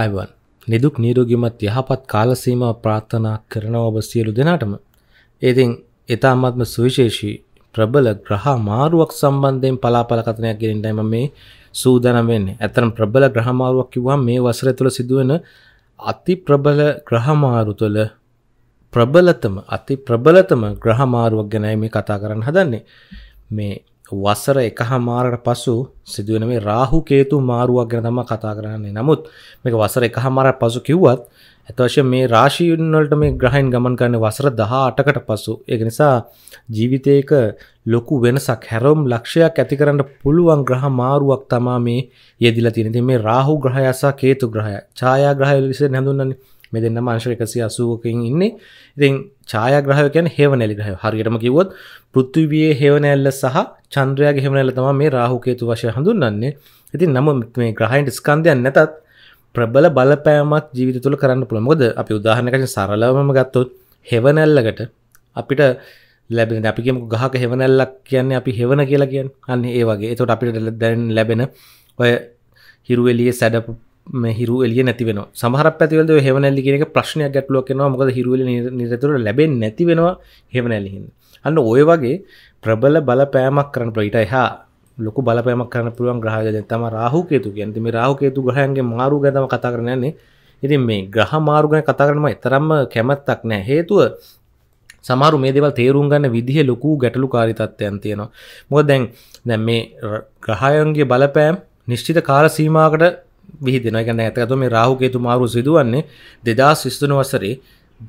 Ivan නිදුක් නීරෝගිමත් යහපත් කාලසීම ප්‍රාර්ථනා කරන ඔබ සියලු දෙනාටම ඒතින් ඉතාමත්ම සුවිශේෂී ප්‍රබල ග්‍රහ මාරුවක් සම්බන්ධයෙන් පලාපල කතනයක් ගෙනින්ටයිම මේ සූදානම් වෙන්නේ. ඇත්තටම ප්‍රබල ග්‍රහ මාරුවක් කිව්වම මේ වසර තුළ සිදුවෙන අති ප්‍රබල ග්‍රහ මාරු තුළ ප්‍රබලතම අති ප්‍රබලතම ග්‍රහ මාරුවක් ගැනයි මේ කතා කරන්න හදන්නේ. මේ වසර එකහමාරට පසු සිදුවන මේ රාහු කේතු මාරුවක් ගැන තමයි කතා කරන්නේ. නමුත් මේක වසර එකහමාරට පසු කිව්වත් අතවශ්‍ය මේ රාශියන් වලට මේ ග්‍රහයන් ගමන් කරන්නේ වසර 18කට පසු. ඒක නිසා ජීවිතයක ලොකු වෙනසක් හැරොම් ලක්ෂයක් ඇති කරන්න පුළුවන් ග්‍රහ මාරුවක් තමයි මේ යෙදිලා තියෙන. ඉතින් මේ රාහු ග්‍රහය සහ කේතු ග්‍රහය ඡායා ග්‍රහය ලෙස හඳුන්වන්නේ. මේ දෙන්නම අංශ 180කින් ඉන්නේ. ඉතින් ඡායාග්‍රහය කියන්නේ හේවනැලි ග්‍රහය. හරියටම කිව්වොත් පෘථිවියේ හේවනැල්ල සහ චන්ද්‍රයාගේ හේවනැල්ල තමයි මේ රාහු කේතු වශයෙන් හඳුන්වන්නේ. ඉතින් නම මේ ග්‍රහයන්ට ස්කන්ධයක් නැතත් ප්‍රබල බලපෑමක් ජීවිත තුළ කරන්න පුළුවන්. මොකද අපි උදාහරණයක් වශයෙන් සරලවම ගත්තොත් හේවනැල්ලකට අපිට ලැබෙන අපි කියමු ගහක හේවනැල්ලක් කියන්නේ අපි හේවන කියලා කියන්නේ. අන්න ඒ වගේ. ඒතකොට අපිට දැන් ලැබෙන ඔය හිරුවෙලියේ සැඩ හිරු එලිය නැතිවෙන සහර පැතිවල හෙවනැල්ලි කියෙන ප්‍රශ්නයක් ගැටලුවක් කෙනවා මොකද හිරුවල නිරතුර ලැබෙන් නැතිවෙනවා හෙවනැලිහින් අන්න ඔය වගේ ප්‍රබල බලපෑමක් කරන ප්‍රයිට එහා ලොක බලපෑමක් කරන පුළුවන් ග්‍රහජය තම රාහුකේතු ගැන්ති මේ රාහුකේතු ග්‍රහයන්ගේ මාරු ගැතම කතා කරනන්නේ ඉතින් මේ ග්‍රහ මාරුගන කතා කරනම එතරම්ම කැමැත්තක් නෑ හේතුව සමාරු මේ දෙවල් තේරුම් ගන්න විදිහ ලොකු ගැටලු කාරිතත්වයන් තියෙනවා මොක දැන් දැන් මේ ග්‍රහයන්ගේ බලපෑම් නිශ්චිත කාල සීමාකට විහිදෙන ගැන ඇතකතු මේ රාහුකේතු මාරු සිදුවන්නේ දෙදස් විස්තුන වසරේ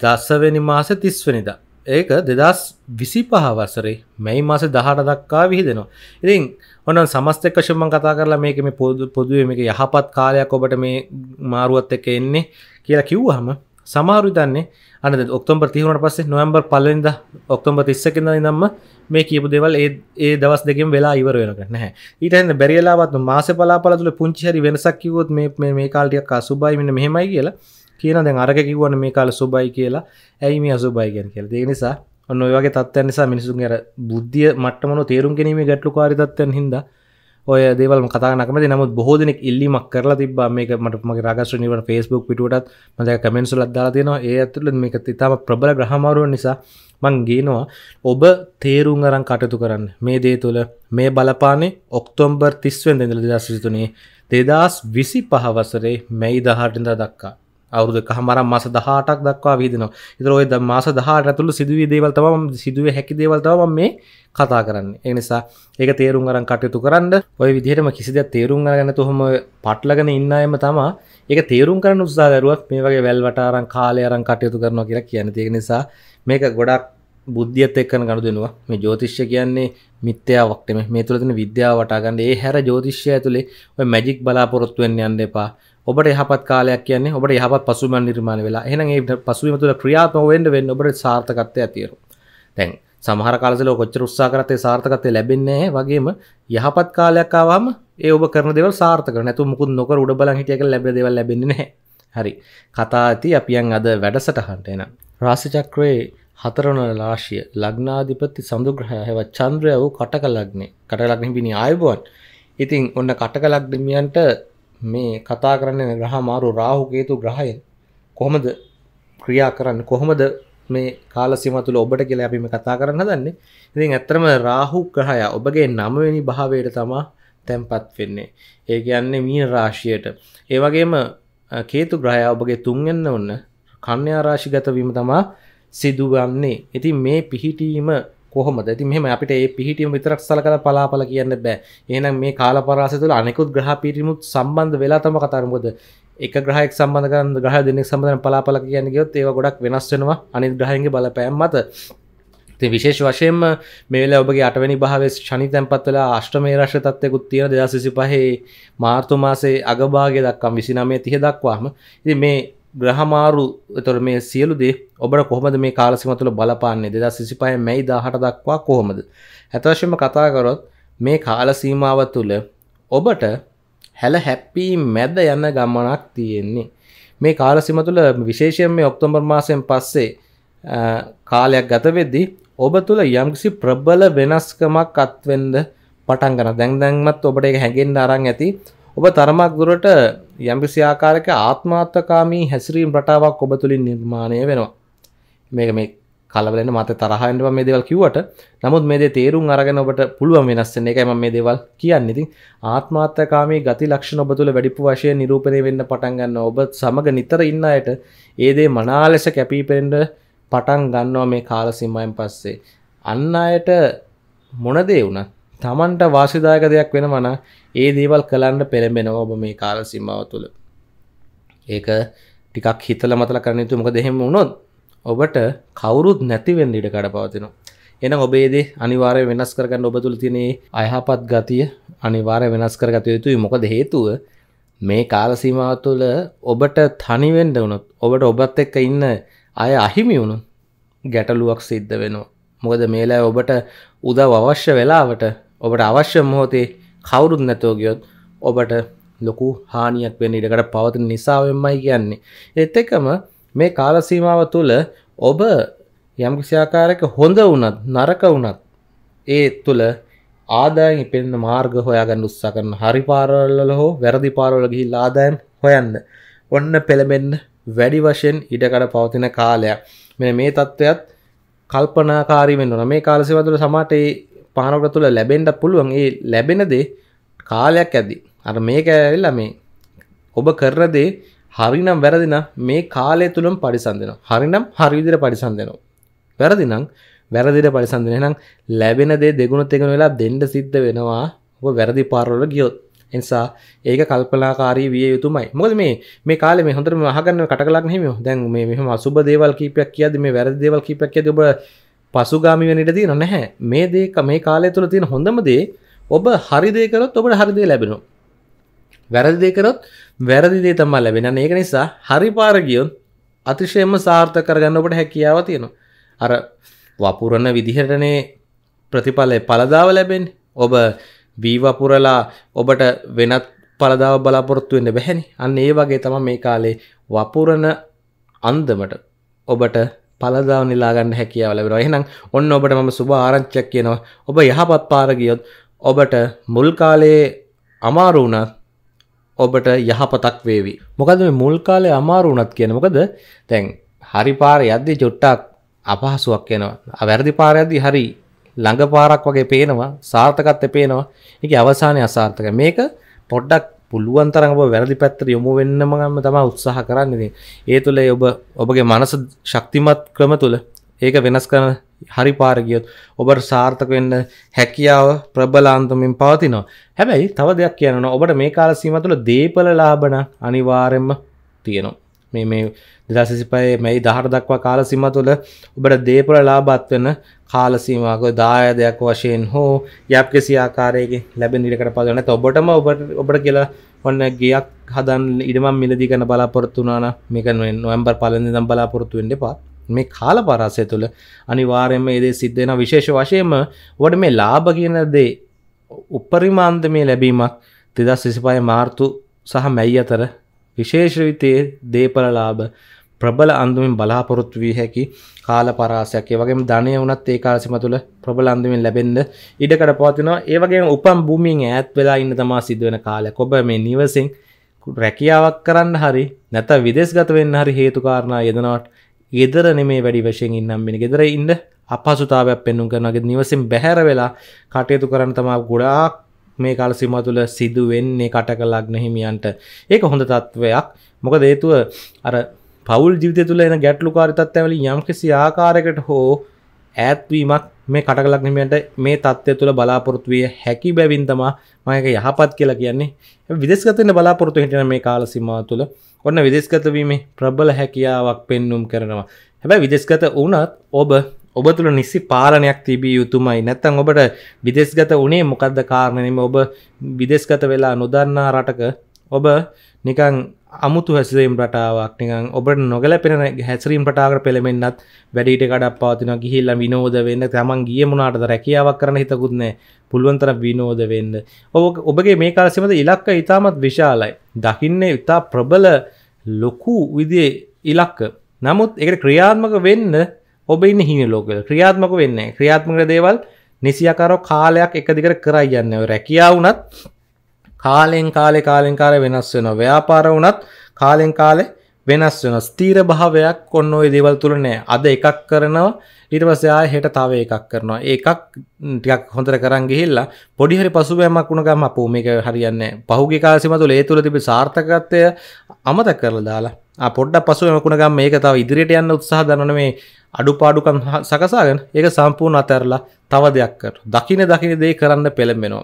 දස්සවෙනි මාස තිස්වනිද. ඒක දෙදස් විසි පහ වසරේ මැයි මාස දහට දක්කා විහිදෙනවා. ඉතින් ඔන්න සමස්තකශමන් කතා කරලා මේක මේ පොදු පොදුව මේක යහපත් කාලයක් ඔබට මේ මාරුවත් එක එන්නේ කියලා කිව්වහම සමාරුදන්නේ අන ඔක්තොම්බර් තිවුණට පස්සේ නොම්බර් පලද ඔක්තොම්බ තිස්සකින්න නම්ම මේ කියපු දෙවල් ඒ ඒ දවස් දෙකෙන් වෙලා ඉවර වෙනක නැහැ ඊටන්න බැරිලාවත් මාස පලාපලතුළ පුංචිහරි වෙනසක් කිවොත් මේ මේ කාල්ටියක් අසුබයි මෙන්න මෙහෙමයි කියලා කියන දැන් අරක කිවන්න මේ කාල සුබයි කියලා ඇයි මේ අසුබයි කියෙන් කියල දෙ නිසා ඔන්න ඔයගේ තත්ව නිසා මිනිසුන් අර බුද්ධිය මටමන තේරුම් ගැනීම ගැටලු කාරිතත්වයන් හිද ඔය දේවල් කතානකමති නමුත් බොහෝ දෙනෙක් ඉල්ලිමක් කරලා තිබ මේක මට මගේ රගස්ට නිවට ෆස්බුක් පිටුවටත් මද කමෙන්සු ලද්දා තියෙනවා ඒ ඇතුළ මේක ඉතාම ප්‍රබල ග්‍රහමාරුව නිසා මං ගේනවා ඔබ තේරුම් අරන් කටතු කරන්න මේ දේ තුළ මේ බලපානේ ඔක්තෝම්බර් තිස්වෙන් දෙඳල දෙදස් සිතුනේ දෙදස් විසි පහවසරේ මැයි දහටඳ දක්කා අවුරුදු කහමරම් මාස 18ක් දක්වා විහිදෙනවා. ඒතර ওই මාස 18 ඇතුළු සිදුවී දේවල් තමයි මම සිදුවේ හැකි දේවල් තමයි මම මේ කතා කරන්නේ. ඒ නිසා ඒක තේරුම් අරන් කටයුතු කරන්න. ওই විදිහටම කිසි දෙයක් තේරුම් අරගෙන තොහොම පටලගෙන ඉන්න අයම තමයි ඒක තේරුම් කරන්න උත්සාහ කරුවත් මේ වගේ වැල් වට අරන් කාලය අරන් කටයුතු කරනවා කියලා කියන්නේ. ඒක නිසා මේක ගොඩක් බුද්ධියත් එක්කන ගනුදෙනවා මේ ජෝතිෂ්‍ය කියන්නේ මිත්‍යාවක්ටම මේ තුළ තියෙන විද්‍යාව වටා ගන්න ඒ හැර ජෝතිෂ්‍ය ඇතුලේ ඔය මැජික් බලාපොරොත්තු වෙන්න යන්න එපා ඔබට යහපත් කාලයක් කියන්නේ ඔබට යහපත් පසුබිමක් නිර්මාණය වෙලා. එහෙනම් ඒ පසුබිම තුළ ක්‍රියාත්මක වෙන්න වෙන්න ඔබට සාර්ථකත්වය ඇති වෙනවා. දැන් සමහර කාලවල කොච්චර උත්සාහ කරත් ඒ සාර්ථකත්වය ලැබෙන්නේ නැහැ. වගේම යහපත් කාලයක් ආවම ඒ ඔබ කරන දේවල් සාර්ථක වෙනවා. නැතු මුකුත් නොකර උඩ බලන් හිටිය කියලා ලැබෙන දේවල් ලැබෙන්නේ නැහැ. හරි. කතා ඇති අපියන් අද වැඩසටහනට එන. රාශි චක්‍රයේ හතරවන රාශිය ලග්නාධිපති සඳුග්‍රහය හැවත් චන්ද්‍රය වූ කටක ලග්නේ. කටක ලග්නේ බිනි ආයුබෝවන්. ඉතින් ඔන්න කටක ලග්නමියන්ට මේ කතා කරන්න ග්‍රහ මාරු රාහු කේතු ග්‍රහයෙන් කොහොමද ක්‍රියා කරන්න කොහොමද මේ කාල සිමතුල ඔබට කියලා අපි මේ කතා කරන්න හදන්නේ ඉතින් ඇත්තම රාහු ග්‍රහය ඔබගේ නමවෙනි භාවයට තමා තැන්පත් වෙන්නේ ඒ කියන්නේ මීන රාශියට ඒ වගේම කේතු ග්‍රහය ඔබගේ තුන්වෙන්න ඔන්න කන්‍යා රාශිගත වීම තමා සිදුවන්නේ ඉතින් මේ පිහිටීම කොහොමද ඉතින් මෙහෙම අපිට ඒ පිහිටියම විතරක් සලකලා පලාපල කියන්න බෑ. එහෙනම් මේ කාලපරාසය තුළ අනෙකුත් ග්‍රහ පිරිමුත් සම්බන්ධ වෙලා තමයි කතා කරන්නේ. මොකද එක ග්‍රහයක් සම්බන්ධ කරන ග්‍රහ දෙන්නෙක් සම්බන්ධ කරන පලාපල කියන්නේ කියොත් ඒවා ගොඩක් වෙනස් වෙනවා අනිත් ග්‍රහයන්ගේ බලපෑම් මත. ඉතින් විශේෂ වශයෙන්ම මේ වෙලාවේ ඔබගේ 8 වෙනි භාවයේ ශනි තැන්පත් වෙලා අෂ්ටමේ රාශි තත්ත්වයකුත් තියෙන 2025 මාර්තු මාසේ අගභාගය දක්වා 29 30 දක්වාම. ඉතින් මේ ග්‍රහමාරු එතොර මේ සියලු දේ ඔබට කොහොමද මේ කාලසිම තුළ බලපාන්නේ දෙදා සිසිපය මැයි දාහට දක්වා කොහොමද ඇතවශම කතාකරොත් මේ කාලසීමාව තුළ ඔබට හැල හැප්පී මැද යන්න ගමනක් තියෙන්නේ මේ කාලසිම තුළ විශේෂයෙන් මේ ඔක්තොම්බර් මාසයෙන් පස්සේ කාලයක් ගත වෙද්දී ඔබ තුළ යම්කිසි ප්‍රබල වෙනස්කමක් අත්වෙන්ද පටන් ගන්න දැන් දැන්මත් ඔබට එක හැඟෙන්න අරන් ඇති ඔබ තරමක් දුරට යම්කිසි ආකාරක ආත්මාර්ථකාමී හැසිරීම් රටාවක් ඔබ තුළින් නිර්මාණය වෙනවා. මේක මේ කලවලෙන මත තරහන්ටම මේ දේවල් කිව්වට නමුත් මේ දේ තේරුම් අරගෙන ඔබට පුළුවන් වෙනස් වෙන එකයි මම මේ දේවල් කියන්නේ. ඉතින් ආත්මාර්ථකාමී ගති ලක්ෂණ ඔබ තුළ වැඩිපුර වශයෙන් නිරූපණය වෙන්න පටන් ගන්නවා. ඔබ සමග නිතර ඉන්න අයට ඒ දේ මනාල ලෙස කැපිපෙනෙන්න පටන් ගන්නවා මේ කාල සීමාවෙන් පස්සේ. අන්න අයට මොන දේ වුණත් තමන්ට වාසිදායක දෙයක් වෙනවන ඒ දේවල් කලන්න පෙළඹෙනවා ඔබ මේ කාල සිම්මාව තුළ ඒක ටිකක් හිතල මතල කරනතු මොක දෙහෙම වුණොත් ඔබට කවුරුත් නැතිවෙන් ඉඩ කඩ පවතිනවා එන ඔබේදේ අනිවාරය වෙනස් කරගන්න ඔබ තුළ තිනේ අයහපත් ගතිය අනිවාරය වෙනස් කරගත යුතුයි මොකද හේතුව මේ කාල සීමාව තුළ ඔබට තනිවෙන්ඩ වුණොත් ඔබට ඔබත් එක්ක ඉන්න අය අහිමි වුණු ගැටලුවක් සිද්ධ වෙනවා මොකද මේලා ඔබට උදව අවශ්‍ය වෙලාවට ඔබට අවශ්‍ය මොහොතේ කවුරුත් නැතෝ ගියොත් ඔබට ලොකු හානියක් වෙන්න ඉඩකට පවතින නිසාවෙන්මයි කියන්නේ. ඒත් එකම මේ කාල සීමාව තුළ ඔබ යම්කිසි ආකාරයක හොඳ වුණත් නරක වුණත් ඒ තුළ ආදායම් ඉපෙන්න මාර්ග හොයාගන්න උත්සාහ කරන හරි පාරවල හෝ වැරදි පාරවල ගිහිල්ලා ආදායම් හොයන්න. ඔන්න පෙළඹෙන්න වැඩි වශයෙන් ඉඩකඩ පවතින කාලයක්. මෙන්න මේ தත්වයක් කල්පනාකාරී වෙන්න ඕන. මේ කාල සීමාව තුළ සමහරට පානක තුළ ලැබෙන්ඩ පුළුවන් ඒ ලැබෙනදේ කාලයක් ඇදි අර මේක ඇවිල්ලා මේ ඔබ කරදේ හරිනම් වැරදින මේ කාලය තුළම් පරිසන්දෙන හරිනම් හරිවිදිර පරිසන්දෙනවා වැරදිනම් වැරදිට පරිසන්දෙන නම් ලැබෙන දේ දෙගුණ තෙගෙන වෙලා දෙන්න සිද්ධ වෙනවා ඔබ වැරදි පාරවල ගියොත් එනිසා ඒක කල්පනාකාරී විය යුතුමයි මොකද මේ මේ කාලේ මේ හොඳටම අහගන්න කට කලක් නෙමෙයි දැන් මේ මෙහෙම අසුබ දේවල් කීපයක් කියද්දි මේ වැරදි දේවල් කීපයක් කියද්දි ඔබ පසුගාමි වෙනට තියෙන නැහැ මේ දේක මේ කාලය තුළ තියෙන හොඳම දේ ඔබ හරිදේ කරොත් ඔබට හරිදේ ලැබෙනු වැරදිදේ කරොත් වැරදිදේ තම්මා ලැබෙන ඒක නිසා හරි පාරගියොත් අතිශයම සාර්ථ කරගන්න ඔබට හැකියාව තියෙනවා අර වපුරණ විදිහටනේ ප්‍රතිඵලය පලදාව ලැබෙන් ඔබ වීවපුරලා ඔබට වෙනත් පලදාව බලාපොරොත්තු වෙන්න බැහැනි අන්න ඒ වගේ තම මේ කාලේ වපුරණ අන්දමට ඔබට පළදාව නිලාගන්න හැකියාව ලැබෙනවා. එහෙනම් ඔන්න ඔබට මම සුබ ආරංචියක් කියනවා. ඔබ යහපත් පාර ගියොත් ඔබට මුල් කාලයේ අමාරු වුණත් ඔබට යහපතක් වේවි. මොකද මේ මුල් කාලේ අමාරු වුණත් කියන්නේ මොකද? දැන් හරි පාර යද්දී චොට්ටක් අපහසුයක් වෙනවා. වැරදි පාර යද්දී හරි ළඟ පාරක් වගේ පේනවා. සාර්ථකත්වය පේනවා. ඒකේ අවසානය අසාර්ථකයි. මේක පොඩ්ඩක් පුළුවන් තරඟ වැරදි පැත්තර යොමු වෙන්නමගම තම උත්සාහ කරන්නදී ඒ තුළේ ඔබ ඔබගේ මනස ශක්තිමත් ක්‍රම තුළ ඒක වෙනස් කරන හරි පාරගියොත් ඔබට සාර්ථක වෙන්න හැකියාව ප්‍රබලාන්තමින් පවතිනවා හැබැයි තව දෙයක් කියනවා ඔබට මේ කාල සීම තුළ දේපල ලාබන අනිවාරෙන්ම තියෙනවා මේ මේ දෙදසිසිපයි මැයි දහට දක්වා කාලසිම තුළ ඔබට දේපල ලාබත්වන කාලසීමක දාය දෙයක් වශයෙන් හෝ යප් කිසි ආකාරයගේ ලැබෙන ඉඩකට පදන ඔබටම ඔබට ඔබට කියලා ඔන්න ගයක් හදන් ඉඩම මිලදී කන බලාපොරත්තුනාන මේක නොවම්බර් පලඳ දම් බලාපොරොත්තුවෙන් දෙපා මේ කාල පරාසය තුළ අනිවාර්යම ඒදේ සිද්ධෙන විශේෂ වශයම වඩ මේ ලාභ කියන දේ උපරිමාන්ද මේ ලැබීමක් තිදස් සිසිපාය මාර්තු සහ මැයි අතර විශේෂවිතයේ දේපලලාභ ප්‍රබල අන්දුමින් බලාපොරොත්තු වී හැකි කාල පරාසයක් ඒ වගේම ධනය වුණත් ඒ කාලසීම තුළ ප්‍රබල අන්දුමින් ලැබෙන්න ඉඩකඩ පවතිනවා ඒ වගේම උපන් භූමියෙන් ඈත් වෙලා ඉන්න තමා සිද්ධ වෙන කාලයක් ඔබ මේ නිවසින් රැකියාවක් කරන්න හරි නැත විදේශගත වෙන්න හරි හේතු කාරණා යෙදෙනවට ගෙදර නෙමේ වැඩි වශයෙන් ඉන්නම් මිනි ගෙදර ඉන්න අපහසුතාවයක් පෙන්වුම් කරනවා නිවසින් බැහැර වෙලා කටයුතු කරන්න තමා ගොඩාක් මේ කාල සීමා තුළ සිදු වෙන්නේ කටක ලග්න හිමියන්ට. ඒක හොඳ තත්වයක්. මොකද හේතුව අර පෞල් ජීවිතය තුළ එන ගැටලුකාරී තත්ත්වයන් වලින් යම්කිසි ආකාරයකට හෝ ඈත්වීමක් මේ කටකලක් හිමියන්ට මේ தත්ත්වය තුළ බලාපොරොත්තු විය හැකි බැවින් තමයි මම ඒක යහපත් කියලා කියන්නේ. විදේශගත වෙන්න බලාපොරොත්තු හිටින මේ කාල සීමාව තුළ ඔන්න විදේශගත වීමේ ප්‍රබල හැකියාවක් පෙන්눔 කරනවා. හැබැයි විදේශගත වුණත් ඔබ ඔබ තුළ නිසි පාලනයක් තිබිය යුතුමයි නැත්තං ඔබට විදෙස්ගත උනේ මොකක්ද කාරණනම ඔබ විදෙස්ගත වෙලා නොදන්නා රටක ඔබ නිකං අමුතු හැසිරීම් රටාවක් නිකං ඔබට නොගැලපෙන හැසිරීම් රටාකර පෙළමෙන්න්නත් වැඩිට කඩක් පාතින ගිහිල්ල විනෝද වෙන්න තමන් ගියමුණට රැකියාවක් කරන හිතකුත්නෑ පුළුවන්තර විනෝද වෙන්න ඔක ඔබගේ මේ කාලසිමද ඉලක්ක ඉතාමත් විශාලයි දකින්නේ ඉතා ප්‍රබල ලොකු විදිේ ඉලක්ක නමුත් එක ක්‍රියාත්මක වෙන්න ඔබ ඉන්න හින ලෝකල ක්‍රියාත්මක වෙන්න ක්‍රියාත්මක දේවල් නිසියකරෝ කාලයක් එක දිකට කරයි යන්න රැකියා වුණත් කාලෙන් කාලෙ කාලෙන් කාල වෙනස් වෙන ව්‍යාපාර වුණත් කාලෙන් කාලෙ වෙනස් වෙන ස්තීර භාවයක් ඔන්න ඔය දේවල් තුල නෑ අද එකක් කරනවා ඊට පස්සේ ආයෙ හෙට තව එකක් කරනවා ඒ එකක් ටිකක් හොඳට කරන් ගිහිල්ලා පොඩි හරි පසුබෑමක් වුණ ගම අපෝ මේක හරියන්නේ නැහැ පහුගිය කාලෙ සීමා තුල ඒ තුල තිබි සාර්ථකත්වය අමතක කරලා දාලා පොඩ්ඩ පසු මකුණගම් මේක තව ඉදිරියට යන්න උත්සාහ දරන මේ අඩුපාඩුකම් සකසාගෙන ඒක සම්පූර්ණ අතහැරලා තව දෙයක් කර. දකින දකින දේ කරන්න පෙළඹෙනවා.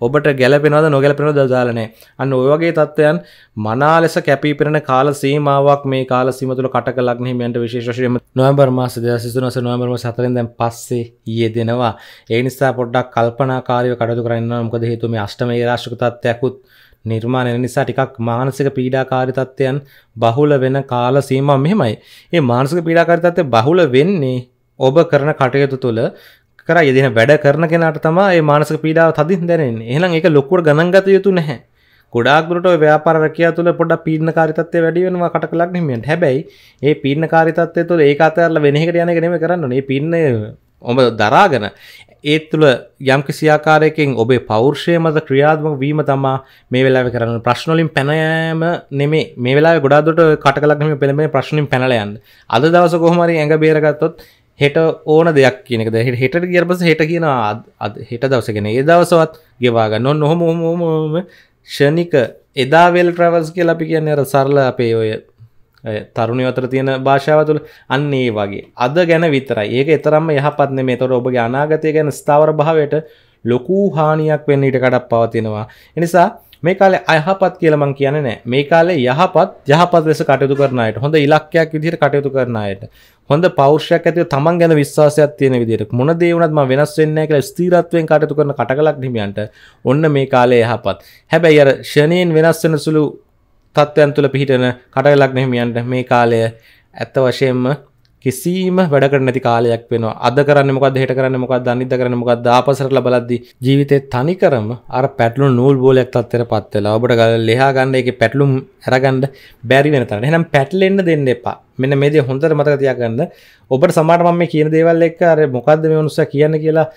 ඔබට ගැලපෙනවද නොගැලපෙනවද දාලනේ. අන්න ওই වගේ தත්ත්වයන් මනා ලෙස කැපී පෙනෙන කාල සීමාවක් මේ කාල සීම තුළ කට කළක් හිමියන්ට විශේෂ වශයෙන්ම නොවැම්බර් මාස 2023 නොවැම්බර් මාස 4 දැන් පස්සේ යෙදෙනවා. ඒ නිසා පොඩ්ඩක් කල්පනාකාරීව කටයුතු කරන්න ඕන. මොකද හේතුව මේ අෂ්ටමයේ රාශික තත්ත්වයක්ුත් නිර්මාණය නිසා ටිකක් මානසික පීඩාකාරී තත්ත්වයන් බහුල වෙන කාල සීමාව මෙහෙමයි. මේ මානසික පීඩාකාරී තත්ත්වය බහුල වෙන්නේ ඔබ කරන කටයුතු තුළ කර යෙදෙන වැඩ කරන කෙනාට තමයි මේ මානසික පීඩාව තදින් දැනෙන්නේ. එහෙනම් ඒක ලොකුවට ගණන් ගත යුතු නැහැ. ගොඩාක්දුරට ව්‍යාපාර රැකියාව තුළ පොඩ්ඩක් පීඩනකාරීත්වය වැඩි වෙනවා කටකලක් නෙමෙයි. හැබැයි මේ පීඩනකාරීත්වය තුළ ඒක අතහැරලා වෙන එකට යන එක නෙමෙයි කරන්න ඕනේ. මේ පීඩනය ඔබ දරාගෙන ඒ තුළ යම් කිසියාකාරයකින් ඔබේ පෞර්ෂය මත ක්‍රියාත්මක වීම තමා මේ වෙලාව කරන්න ප්‍රශ්නොලින් පැනයම නෙමේ මේ වෙලා ගොඩාදොට කටකලක්ම පෙළමේ ප්‍රශ්නින් පැනලයන් අද දවස කොහමරි ඇඟ බේරගත්තොත් හෙට ඕන දෙයක් කියනකද හෙට කියරපස හෙට කියන හෙට දවසගෙන ඒ දවසවත් ගෙවාගන්න නොහොම ෂණික එදා වෙල් ට්‍රවල්ස් කියලා අපි කියන්නේ අර සරල අපේ ඔය තරුණ අතර තියෙන භාෂාව තුළ අන්නේ වගේ අද ගැන විතරයි ඒක එතරම්ම යහපත්න මේ තොර ඔබගේ අනාගතය ගැන ස්ථාවර භාවයට ලොකූ හානියක් වෙන්න ඉට කඩක් පවතිනවා එනිසා මේ කාලේ අයහපත් කියලමං කියන නෑ මේ කාලේ යහපත් යහපත් ලෙස කටයුතු කරනයට හොඳ ඉලක්කයක් විදිහට කටයුතු කරනයට හොඳ පෞෂ්‍යයක් ඇතිව තමන් ගැන විශ්වාසයක් තියෙන විදිහට මොන දේ වුණත් මම වෙනස් වෙන්නේ නැහැ කියලා ස්ථිරත්වයෙන් කටයුතු කරන කටකලක් හිමියන්ට ඔන්න මේ කාලේ යහපත් හැබැයි අර ෂණයෙන් වෙනස් වෙන සුළු තත්ත්වයන් තුළ පිහිටන කටලක් නෙහිමියන්ට මේ කාලය ඇත්ත වශයෙන්ම කිසිීම වැඩකට නැති කාලයක් වෙන අද කරන්න මොකක් හට කරන්න මොකක් දනිද කරන මොකක් දාපසරල බලද්දි ජීවිතය තනි කරම අර පැටලු නූල් බෝලයක් තත්තර පත්වෙලා ඔබට ගල ලෙහා ගන්න එක පැටලුම් ඇරගන්ඩ බැරි වෙන තරන එනම් පැටලෙන්න්න දෙන්න එපා මෙන්න මේදේ හොඳර මතකතියගන්න ඔබට සමාටම මේ කියන දේවල් එක්ක අර මොකක්ද මේ මනුස්ස කියන්න කියලා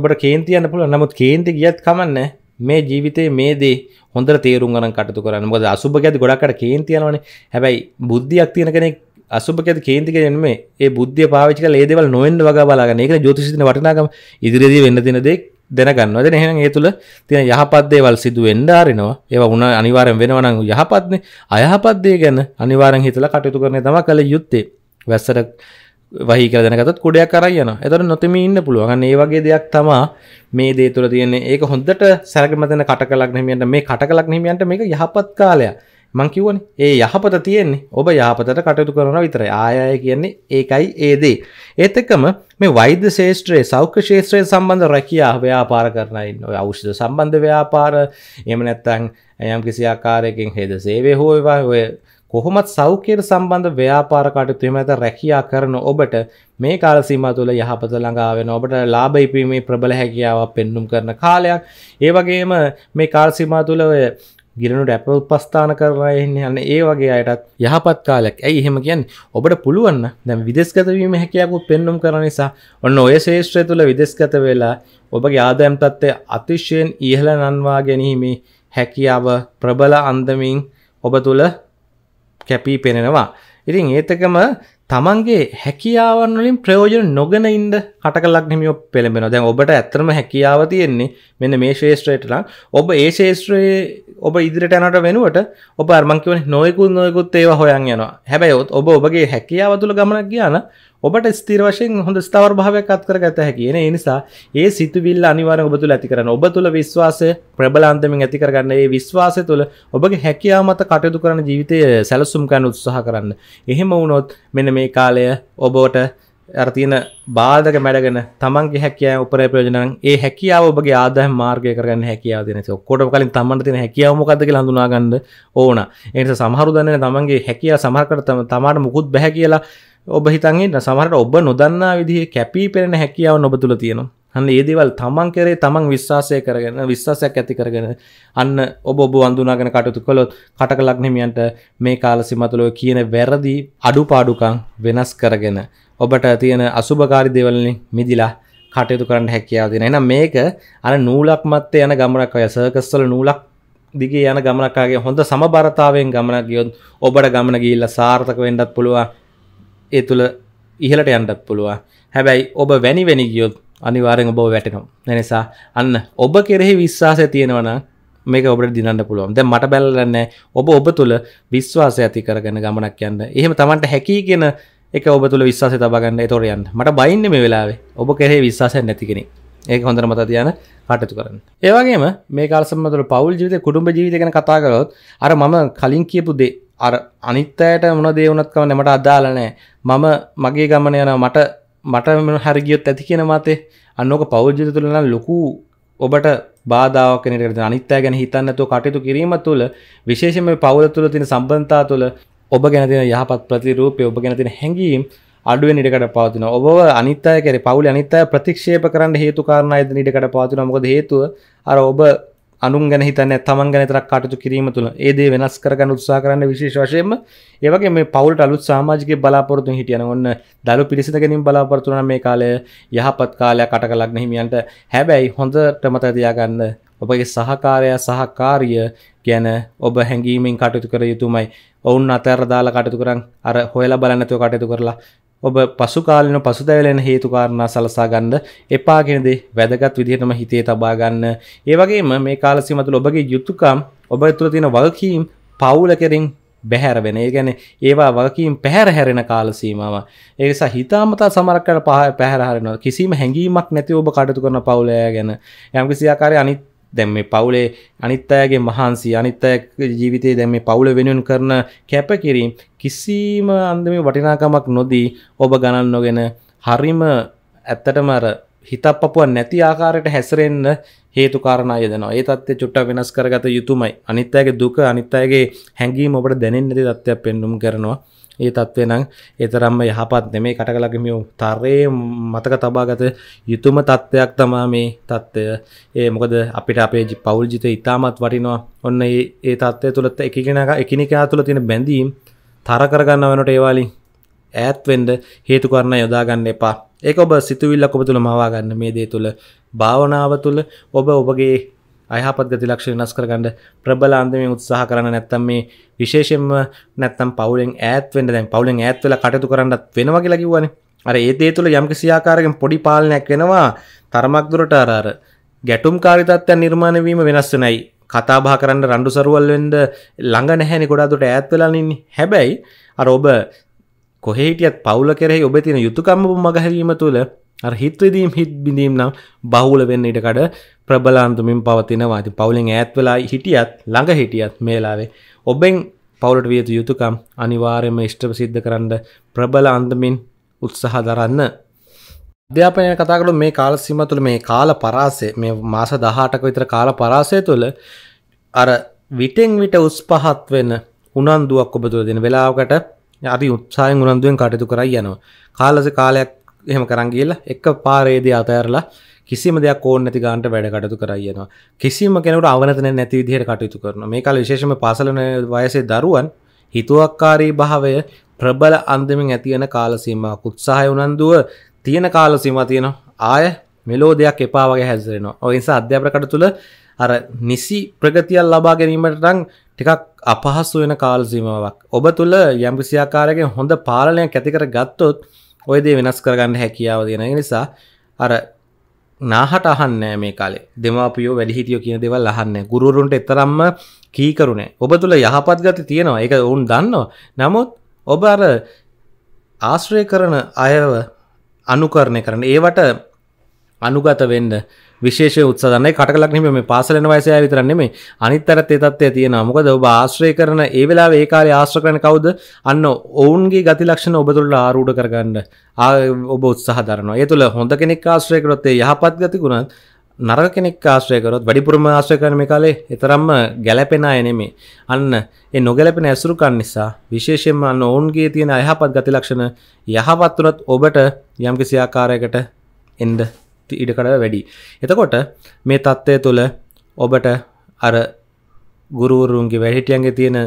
ඔබට කේන්තියන්න පුළුව නමුත් කේන්ති ගියත් කමන්නේ මේ ජීවිතේ මේ දේ හොඳ තේරුම් ගන කටතු කරන්න මොද අසුභ ඇති ගොඩක්ට කේන්තියනවන හැබැයි බුද්ධියක් තියෙන කෙනෙක් අසුභකඇත කේන්තික නෙන්නේ ඒ බුද්ධිය පාවිච්චික ලේදවල් නොෙන්ඩ වග බලාගන එක ජෝතිසින වටනාකම ඉදිරිදී වෙන්න තිනදෙක් දැනගන්නවද නැහ ඒ තුළ තියෙන යහපත්දේවල් සිදු වෙන්ඩාරෙනවා ඒ උන අනිවාරෙන් වෙනවනං යහපත්න අයහපත්දේ ගැන අනිවාරෙන් හිතල කටයුතු කරන තම කළ යුත්තේ වැස්සට වහි කර දැනගතත් කොඩයක් කරයි යන එතර නොතම ඉන්න පුළුවන් ඒ වගේ දෙයක් තමා මේ දේ තුළ තියන්නේ ඒක හොඳට සැරගමතන කට කලක් නහිමියන්ට මේ කට කලක් නහිමියන්ට මේක යහපත් කාලය මංකිවන ඒ යහපත තියෙන්නේ ඔබ යහපතට කටයුතු කරන විතර ආයය කියන්නේ ඒකයි ඒදේ ඒත් එක්කම මේ වෛද්‍ය ශේෂත්‍රයේ සෞඛ්‍ය ශේත්‍රය සම්බන්ධ රැකියා ව්‍යාපාර කරනයින්න ඔය අවුෂ්ද සම්බන්ධ ව්‍යාපාර එම නැත්තං යම් කිසි ආකාරයකින් හෙද සේවය හෝවා ඔය කොහොමත් සෞඛ්‍යයට සම්බන්ධ ව්‍යාපාර කටයුතු එහෙම නැත්නම් රැකියා කරන ඔබට මේ කාල සීමාව තුළ යහපත ළඟා වෙන ඔබට ලාභ ඉපීමේ ප්‍රබල හැකියාවක් පෙන්눔 කරන කාලයක් ඒ වගේම මේ කාල සීමාව තුළ ගිරනු රැප උපස්ථාන කරන්න යන්න ඒ වගේ අයටත් යහපත් කාලයක් ඇයි එහෙම කියන් ඔබට පුළුවන්න දැම් විදෙස්ගතවීම හැකයකු පෙන්නුම් කර නිසා ඔන්න ඔය ශේෂත්‍රය තුළ විදෙස්ගත වෙලා ඔබගේ ආදයම් තත්ත්වය අතිශයෙන් ඉහල නන්වා ගැනීමේ හැකියාව ප්‍රබල අන්දමින් ඔබ තුළ කැපී පෙනෙනවා. ඉතින් ඒතකම තමන්ගේ හැකියාවන් වලින් ප්‍රයෝජන නොගෙන ඉන්න කටකලක් හිමියෝ පෙළඹෙන දැන් ඔබට ඇත්තරම හැකියාව තියෙන්නේ මෙන්න මේ ශේෂත්‍රයටන ඔබ ඒ ශේෂත්‍රයේ ඔබ ඉදිරිට යනට වෙනුවට ඔබ අර්මංකිවන නොයකුත් නොයකුත් ඒවා හොයන් යනවා හැබැයොත් ඔබ ඔබගේ හැකියාව තුළ ගමනක් ගියාන ඔබට ස්තීර වශයෙන් හොඳ ස්ථාවර භාවයක් අත් කර ගත හැකි එන නිසා ඒ සිතුවිල්ල අනිවාර්යෙන් ඔබ තුළ ඇති කරන ඔබ තුළ විශ්වාසය ප්‍රබලාන්තමින් ඇති කරගන්න ඒ විශ්වාසය තුළ ඔබගේ හැකියාව මත කටයුතු කරන ජීවිතය සැලසුම් කරන්න උත්සාහ කරන්න එහෙම වුණොත් මෙන්න මේ කාලය ඔබට අරතියන බාධක මැඩගෙන තමන්ගේ හැකිය උපර ප්‍රයෝජනන් ඒ හැකියාව ඔබගේ ආදහ මාර්ගය කරගන්න හැකියාව දෙන කොට කලින් තමන්ට තින හැකියාව මොකදක හඳුනාගන්න ඕන එනිස සමහරු දන්න තමන්ගේ හැකිය සමහකරතම තමාට මුකුත් බැහැ කියලා ඔබ හිතන්ගේන්න සමහට ඔබ නොදන්නා විදිහ කැපී පෙරෙන හැකියාව ඔබ තුළ තියෙනවා හන්න ඒදේවල් තමන් කරේ තමන් විශ්වාසය කරගෙන විශ්වාසයක් ඇති කරගෙන අන්න ඔබ ඔබ වඳුනාගෙන කටයුතු කළොත් කටක ලක්නමියන්ට මේ කාල සිමතුලව කියන වැරදි අඩුපාඩුකං වෙනස් කරගෙන ඔබට තියෙන අසුභකාරි දේවල්ලින් මිදිලා කටයුතු කරන්න හැකියාව තියෙන. එහෙනම් මේක අර නූලක් මැත්තේ යන ගමනක් වගේ සර්කස් වල නූලක් දිගේ යන ගමනක් වගේ හොඳ සමබරතාවයෙන් ගමනක් ගියොත් ඔබට ගමන ගිහිල්ලා සාර්ථක වෙන්නත් පුළුවන්. ඒ තුල ඉහළට යන්නත් පුළුවන්. හැබැයි ඔබ වැනි වැනි ගියොත් අනිවාරෙන් ඔබ වැටෙනවා. එනිසා අන්න ඔබ කෙරෙහි විශ්වාසය තියෙනවන මේක ඔබට දිනන්න පුළුවන් දැ මට බැල්ලන්න ඔබ ඔබ තුළ විශ්වාසය ඇති කරගෙන ගමනක් යන්න එහෙම තමන්ට හැකි කියෙන එක ඔබ තුළ විශ්වාස තබගන්න තොරයන් මට බයින්න මේ වෙලාවේ ඔබ කෙරේ විශ්වාසය නැතිකෙන ඒක හොඳර මත තියන කටතු කරන්න ඒවගේම මේ කාල්සමතුර පවල් ජීවිත කුඩුම්ඹ ජීවිතගෙන කතාකරොත් අර මම කලින් කියපු දේ අර අනිත්තයට මුණ දේවනත්කව නමට අදාලනෑ මම මගේ ගමන යන මට මට මෙ හරිගියොත් ඇති කියෙන මතේ අන්නෝක පෞද්ජිත තුළන ලොකු ඔබට බාධාවකනට අනිත්තෑ ගැන හිතන්නතු කටයුතු කිරීම තුළ විශේෂම පවල තුළ තින සම්බන්තා තුළ ඔබ ගැතින යහපත් ප්‍රතිරූපය ඔබ ගැතින හැඟීම් අඩුව නිකට පවතින ඔබ අනිත්තය කෙර පවුල අනිත්තය ප්‍රතික්ෂේප කරන්න හේතු කාරණ අද නිටකට පවතින මොකද හේතුව අර ඔබ අනුන් ගැන හිතන්න තමන් ගැනතරක් කටතු කිරීම තුළ ඒදේ වෙනස් කරගන්න උත්සා කරන්න විශේෂ වශයෙන්ම ඒවගේ මේ පවුල්ට අලුත් සාමාජික බලාපොරතුන් හිටියන ඔන්න දළු පිරිසිද ගැනින් බලාපොරතුන මේ කාලය යහපත් කාලයක් කටකලක් නහිමියන්ට හැබැයි හොඳ ටමතතියාගන්න ඔබගේ සහකාරය සහකාරිය ගැන ඔබ හැඟීමෙන් කටයුතු කර යුතුමයි ඔවුන් අතර දාලා කටයුතු කරන් අර හොයලා බලන්නතුව කටයුතු කරලා ඔබ පසුකාලින පසුදැවලෙන හේතුකාරණා සලසා ගන්න එපා කියන දේ වැදගත් විදිහටම හිතේ තබා ගන්න. ඒ වගේම මේ කාල සීමාව තුළ ඔබගේ යුතුයකම් ඔබ තුළ තියෙන වගකීම් පවුල කෙරෙන් බැහැර වෙන. ඒ කියන්නේ ඒවා වගකීම් පැහැර හැරෙන කාල සීමාව. ඒ නිසා හිතාමතා සමහරක් අය පැහැර හැරෙනවා. කිසිම හැඟීමක් නැතිව ඔබ කටයුතු කරන පවුලය ගැන. යම්කිසි ආකාරයේ අනිත් දැම් මේ පවුලේ අනිත්තායගේ මහන්සි අනිත්තා ජීවිතය දැම් මේ පවුල වෙනුවෙන් කරන කැපකිරීම් කිසිීම අන්දම වටිනාකමක් නොදී ඔබ ගණන් නොගෙන හරිම ඇත්තටම අර හිතක් පපුුව නැති ආකාරයට හැසරෙන්න්න හේතුකාරණ යදනවා ඒ තත්ේ චුට්ට වෙනස් කරගත යුතුමයි අනිත්තාගේ දුක අනිත්තාගේ හැඟීම ඔබට දැනෙන් නැති තත්ත්වයක් පෙන්නුම් කරනවා ඒ තත්ත්වය නම් එතරම්ම යහපත් නෙමේ කටකලගමියෝ තරේ මතක තබාගත යුතුම තත්ත්වයක් තමා මේ තත්ත්වය ඒ මොකද අපිට අපේ පවුල් ජිත ඉතාමත් වටිනවා ඔන්න ඒ තත්ත්වය තුළත් එකගෙන එකනිකා තුළ තියෙන බැඳීම් තර කරගන්න වනට ඒවාලි ඈත්වෙන්ඩ හේතු කරන යොදාගන්න එපා ඒක ඔබ සිතුවිල්ලක් ඔබ තුළ මවාගන්න මේ දේ තුළ භාවනාව තුළ ඔබ ඔබගේ අයහපත් ගති ලක්ෂණ වෙනස් කරගන්න ප්‍රබල අන්දමින් උත්සාහ කරන්න නැත්නම් මේ විශේෂයෙන්ම නැත්නම් පවුලෙන් ඈත් වෙන්න දැන් පවුලෙන් ඈත් වෙලා කටයුතු කරන්නත් වෙනවා කියලා කිව්වනේ අර ඒ දේ තුළ යම්කිසි ආකාරයකින් පොඩි පාලනයක් වෙනවා තරමක් දුරට අර අර ගැටුම්කාරී තත්ත්වයන් නිර්මාණය වීම වෙනස් වෙනයි කතා බහ කරන්න රණ්ඩු සරුවල් වෙන්න ළඟ නැහැනේ ගොඩාක් දුරට ඈත් වෙලා ඉන්නේ හැබැයි අර ඔබ කොහේ හිටියත් පවුල කෙරෙහි ඔබ තියෙන යුතුයකම් මගහැරීම තුළ හිත්වදීම් හිත් බිඳීම් නම් බහුල වෙන්න ඉටකඩ ප්‍රබලාන්තුමින් පවතිනවාති පවුලෙන් ඇත්වෙලා හිටියත් ළඟ හිටියත් මේලාවේ ඔබෙන් පවුලට වියතු යුතුකම් අනිවාර්යම ෂ්ටප සිද්ධ කරන්න ප්‍රබල අන්දමින් උත්සහ දරන්න අධ්‍යාපනය කතාකළු මේ කාල සිම තුළ මේ කාල පරාසේ මේ මාස දහටක විතර කාල පරාසය තුළ අර විටෙන් විට උස් පහත් වෙන උනන්දුවක් ඔබ තුළ දෙන වෙලාවකට අපි උත්සායෙන් උනන්දුවෙන් කටයුතු කරයි යනවා කාලස කාලයක් එහෙම කරන් ගිල්ලා එක පාරේදී අතඇරලා කිසිම දෙයක් ඕන නැති ගාන්ට වැඩ කටතු කරයනවා කිසිම කෙනට අවනතන නැති විදිහයට කටයුතු කරන මේ කල විශේෂම පසලන වයසේ දරුවන් හිතුවක්කාරී භාවය ප්‍රබල අන්දමින් ඇතියන කාලසීම කුත්සාහය උනන්දුව තියෙන කාලසීම තියෙන ආය මෙලෝ දෙයක් එපා වගේ හැසරෙනවා ඔයිනිසා අධ්‍යාප්‍රකට තුළ අර නිසි ප්‍රගතියල් ලබා ගැනීමට රං ටිකක් අපහස්සු වෙන කාල්සීමාවක් ඔබ තුළ යම්කිසියාකාරගෙන් හොඳ පාලනයක් ඇතිකර ගත්තොත් ඔයදේ වෙනස් කරගන්න හැකියාව තියෙන නිසා අර නාහට අහන්නෑ මේ කාලේ දෙමාපියෝ වැඩිහිටියෝ කියන දේවල් අහන්නේ ගුරුරුන්ට එතරම්ම කීකරුනේ ඔබ තුළ යහපත් ගති තියෙනවා ඒක වුන් දන්නවා නමුත් ඔබ අර ආශ්‍රය කරන අයව අනුකරණය කරන ඒවට අනුගත වෙන්න විශේෂ උත්සාහනයි කටකලක් නෙමෙයි මේ පාසල යන වයසේ අය විතරක් නෙමෙයි අනිත් අරත් ඒ தත්ත්වය තියෙනවා. මොකද ඔබ ආශ්‍රය කරන ඒ වෙලාවේ ඒ කාලේ ආශ්‍රය කරන කවුද? අන්න ඔවුන්ගේ ගති ලක්ෂණ ඔබ තුළ ආරූඪ කරගන්න ඔබ උත්සාහ දරනවා. ඒ තුළ හොඳ කෙනෙක් ආශ්‍රය කරොත් ඒ යහපත් ගති ගුණත් නරක කෙනෙක් ආශ්‍රයකරොත් වැඩිපුරම ආශ්‍රය කරන මේ කාලේ එතරම්ම ගැලපෙන අය නෙමේ. අන්න ඒ නොගැලපෙන ඇසුරුකන් නිසා විශේෂයෙන්ම අන්න ඔවුන්ගේ තියෙන අයහපත් ගති ලක්ෂණ යහපත් උනත් ඔබට යම්කිසි ආකාරයකට එන්න ඉඩකඩ වැඩි එතකොට මේ තත්ත්වය තුළ ඔබට අර ගුරුවරුන්ගේ වැඩහිටියන්ගේ තියෙන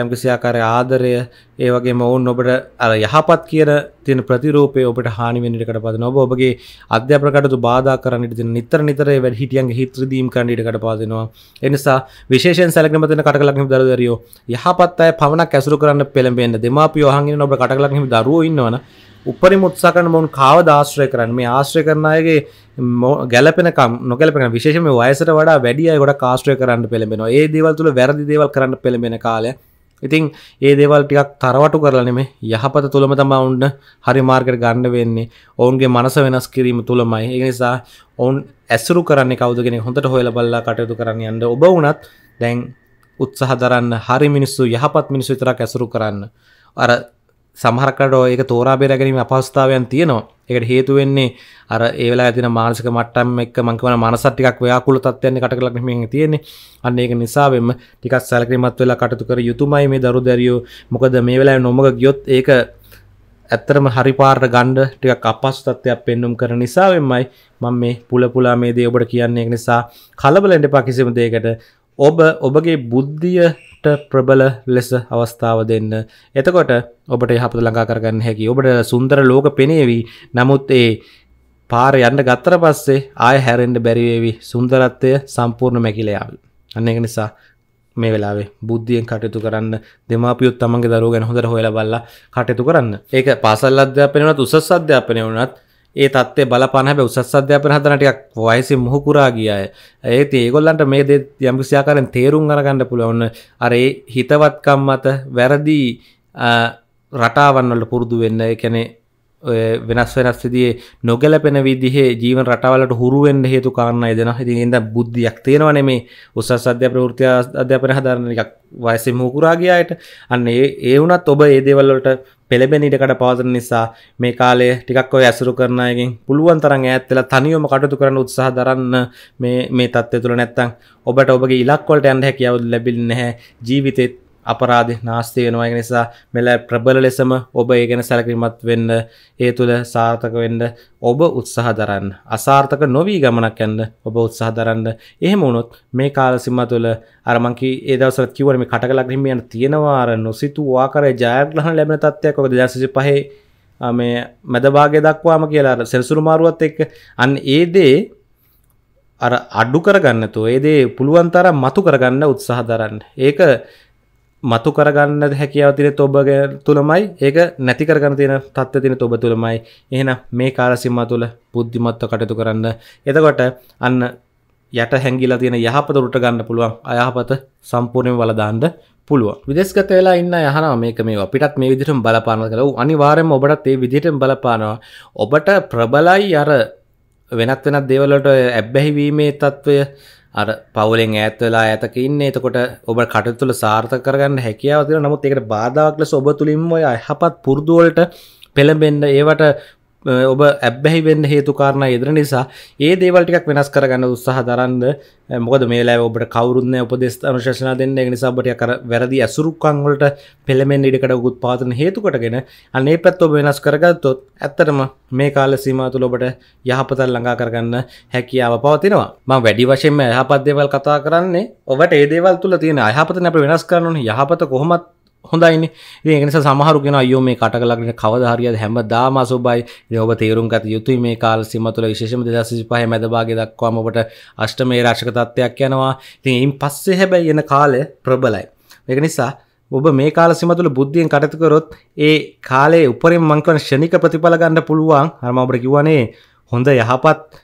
යම්කිසියාකාරය ආදරය ඒවගේ මොවුන් ඔබට අර යහපත් කියන තියෙන ප්‍රතිරූපය ඔබට හානිවෙනිටකට පදන ඔබ ඔබගේ අධ්‍යපකටතු බාධා කරන්නට තින නිතර නිතරේ වැඩ හිටියන්ගේ හිත්‍රදීම් කණඩිටකට පාදනවා එනිසා විශේෂෙන් සැලක්නමතින කටලක්ම දරදරියෝ යහපත් අය පමණක් ඇසුරු කරන්න පෙළඹෙන්න්න දෙමාපියෝහන්ගෙන ඔබ කටලක්ම දරුවෝ ඉන්නවන උපරි මුත්සා කරන මොවන් කාව දාශ්‍රය කරන්න මේ ආශ්‍රය කරනයගේ ගැලපෙනකම් නොකැලපෙන විශේෂම වයසට වඩා වැඩිය ගොඩ කාශ්‍රය කරන්න පෙළඹෙන ඒ දේවල් තුළ වැරදි දේවල් කරන්න පෙළඹෙන කාලය ඉතින් ඒ දේවල් ටිකක් තරවටු කරලනෙම යහපත තුළම තමා ඔන්න හරි මාර්ගට ගණ්ඩ වෙන්නේ ඔවුන්ගේ මනස වෙනස් කිරීම තුළමයි ඒ නිසා ඔවුන් ඇසුරු කරන්න කවදගෙන හොඳට හොල බල්ලා කටයුතු කරන්න යන්න ඔබ වුණත් දැන් උත්සහ දරන්න හරි මිනිස්සු යහපත් මිනිස්සු විතරක් ඇසුරු කරන්න අර සමහරකට ඒක තෝරා බේර ගැනීම අපහසුතාවයන් තියෙනවා. ඒකට හේතු වෙන්නේ අර ඒ වෙලාවේ තියෙන මානසික මට්ටම් එක්ක මං කියවන මනසත් ටිකක් ව්‍යාකූල තත්ත්වයන් කටකලක් නෙමෙයි තියෙන්නේ. අන්න ඒක නිසා වෙන්න ටිකක් සැලකිලිමත් වෙලා කටයුතු කර යුතුමයි මේ දරු දැරියෝ. මොකද මේ වෙලාවේ නොමග ගියොත් ඒක ඇත්තරම හරි පාරට ගණ්ඩ ටිකක් අපහසු තත්ත්වයක් පෙන්නුම් කරන නිසා වෙන්නයි මම මේ පුල පුලා මේ දේ ඔබට කියන්නේ ඒක නිසා කලබල වෙන්න එපා කිසිම දෙයකට. ඔබ ඔබගේ බුද්ධිය ප්‍රබල ලෙස අවස්ථාව දෙන්න. එතකොට ඔබට යහපත ළඟා කරගන්න හැකි. ඔබට සුන්දර ලෝක පෙනේවි. නමුත් ඒ පාර යන්න ගත්තර පස්සේ ආය හැරෙන්ඩ බැරිවේවි සුන්දරත්වය සම්පූර්ණ මැකිලයාව. අන්න එක නිසා මේ වෙලාවේ බුද්ධියෙන් කටයුතු කරන්න දෙමාපියුත් තමන්ගේ දරුව ගැන හොඳට හොයලා බලලා කටයුතු කරන්න. ඒක පාසල් අධ්‍යාපනය වුණත් උසස් අධ්‍යාපනය වුණත් ඒ තත්ත්වය බලපාන හැබැයි උසස් අධ්‍යාපන හදන ටිකක් වයසින් මුහු කුරා ගිය අය. ඒත් ඒගොල්ලන්ට මේ දේ යම්කිසි ආකාරයෙන් තේරුම් අරගන්න පුළුවන්. අර ඒ හිතවත්කම් මත වැරදි රටාවන් වල පුරුදු වෙන්න. ඒ කියන්නේ වෙනස් වෙනස් විදිේ නොගැලපෙන විදිහේ ජීවන රටවලට හුරුවෙන් හේතු කාරණය දෙන ඉතින් ඉඳ බුද්ධියක් තියෙනවන මේ උසස් අධ්‍ය ප්‍රෘතිය අධ්‍යාපන හදරණ එකක් වයසෙන් මූකුරාගයායට අන්න ඒ වුනත් ඔබ ඒදේවල්ලට පෙළබෙන ඉඩකට පවතන නිසා මේ කාලේ ටිකක් ඔය ඇසුරු කරනයකින් පුළුවන් තරන් ඇත්තලා තනියම කටුතු කරන උත්සාහ දරන්න මේ මේ තත්ත්වය තුළ නැත්තං ඔබට ඔබගේ ඉලක්වලට ඇන්ඩ හැකියවුත් ලැබිල් නැහැ ජීවිතෙත් අපරාධ නාස්ති වෙනවා නිසා මෙල ප්‍රබල ලෙසම ඔබ ඒ ගැන සැලකිලිමත් වෙන්න ඒ තුළ සාර්ථක වෙන්න ඔබ උත්සාහ දරන්න අසාර්ථක නොවී ගමනක් යන්න ඔබ උත්සාහ දරන්න එහෙම වුණොත් මේ කාලසීම තුළ අර මං කී ඒ දවස්වල කිව්වනේ මේ කටකලක් හිමියන් තියෙනවා අර නොසිතූ ආකාරයේ ජයග්‍රහණ ලැබෙන තත්ත්වයක් ඔබ 2025 මේ මැදභාගය දක්වාම කියලා සෙනසුරු මාරුවත් එක්ක අන්න ඒ දේ අර අඩු කරගන්නතු ඒදේ පුළුවන් තරම් මතු කරගන්න උත්සාහ දරන්න ඒක මතු කරගන්න හැකියාව තියෙන ඔබ තුළමයි ඒක නැති කරගන්න තියෙන තත්ත්වය තියෙන ඔබ තුළමයි එහෙනම් මේ කාල සීමාව තුළ බුද්ධිමත්ව කටයුතු කරන්න එතකොට අන්න යට හැංගිලා තියෙන යහපත උඩට ගන්න පුළුවන් අයහපත සම්පූර්ණයෙන් වල දාන්න පුළුවන් විදේශගත වෙලා ඉන්න යහනවා මේක මේ අපිටත් මේ විදිහටම බලපානවා කියලා. ඌ අනිවාර්යයෙන්ම ඔබටත් ඒ විදිහටම බලපානවා. ඔබට ප්‍රබලයි අර වෙනත් වෙනත් දේවල් වලට ඇබ්බැහිවීමේ తত্ত্বය අර පවුලෙන් ඈත් වෙලා ඈතක ඉන්නේ. එතකොට ඔබ කටයුතු තුළ සාර්ථක කරගන්න හැකියාව තියෙනවා. නමුත් ඒකට බාධාක් ලෙස ඔබ තුලින්ම ඔය අයහපත් පුරුදු වලට පෙළඹෙන්න ඒවට ඔබ ඇබ්බැහි වෙන්න හේතුකාරණ ඉදිර නිසා ඒ දේවල්ටික් වෙනස් කරගන්න උත්සාහ දරන්න මොකද මේලා ඔබට කවරුන්න උපදෙස් අනුශෂන දෙන්න නිසාබට කර වැරදි ඇසුරුක්කංවලට පෙළමෙන් ඉඩකට ගුත් පාතන හේතුකටගෙන අනේ පැත් ඔබ වෙනස් කරගත්තොත් ඇත්තටම මේ කාල සීමා තුළ ඔබට යහපතල් ළඟා කරගන්න හැකියාව පවතිනවා මං වැඩි වශයෙන් යහපත් දේවල් කතා කරන්නේ ඔබට ඒ දේවල් තුළ තියෙන අයහපත නැප වෙනස් කරනුන යහපත කොහොමත් හොඳයිනි ඒනිස සමහරුගෙන අයෝ මේ කට කලක්න කවධාරියද හැම දාම සුබයි ඔබ තේරුම් ගත යුතුයි මේ කාල් සිම තුළ විශේෂම දෙදසි පහ මැදබාගේ දක්වාම ඔබට අෂ්ට මේ රාශක තත්වයක් යනවා ති එයින් පස්සේ හැබැයි එන කාලය ප්‍රබලයි එක නිසා ඔබ මේ කාල සිමතුළ බුද්ධියෙන් කටතුකරොත් ඒ කාලේ උපරින් මංකවන ෂණික ප්‍රතිඵල ගන්න පුළුවන් හරම ඔබට කිවනේ හොඳ යහපත්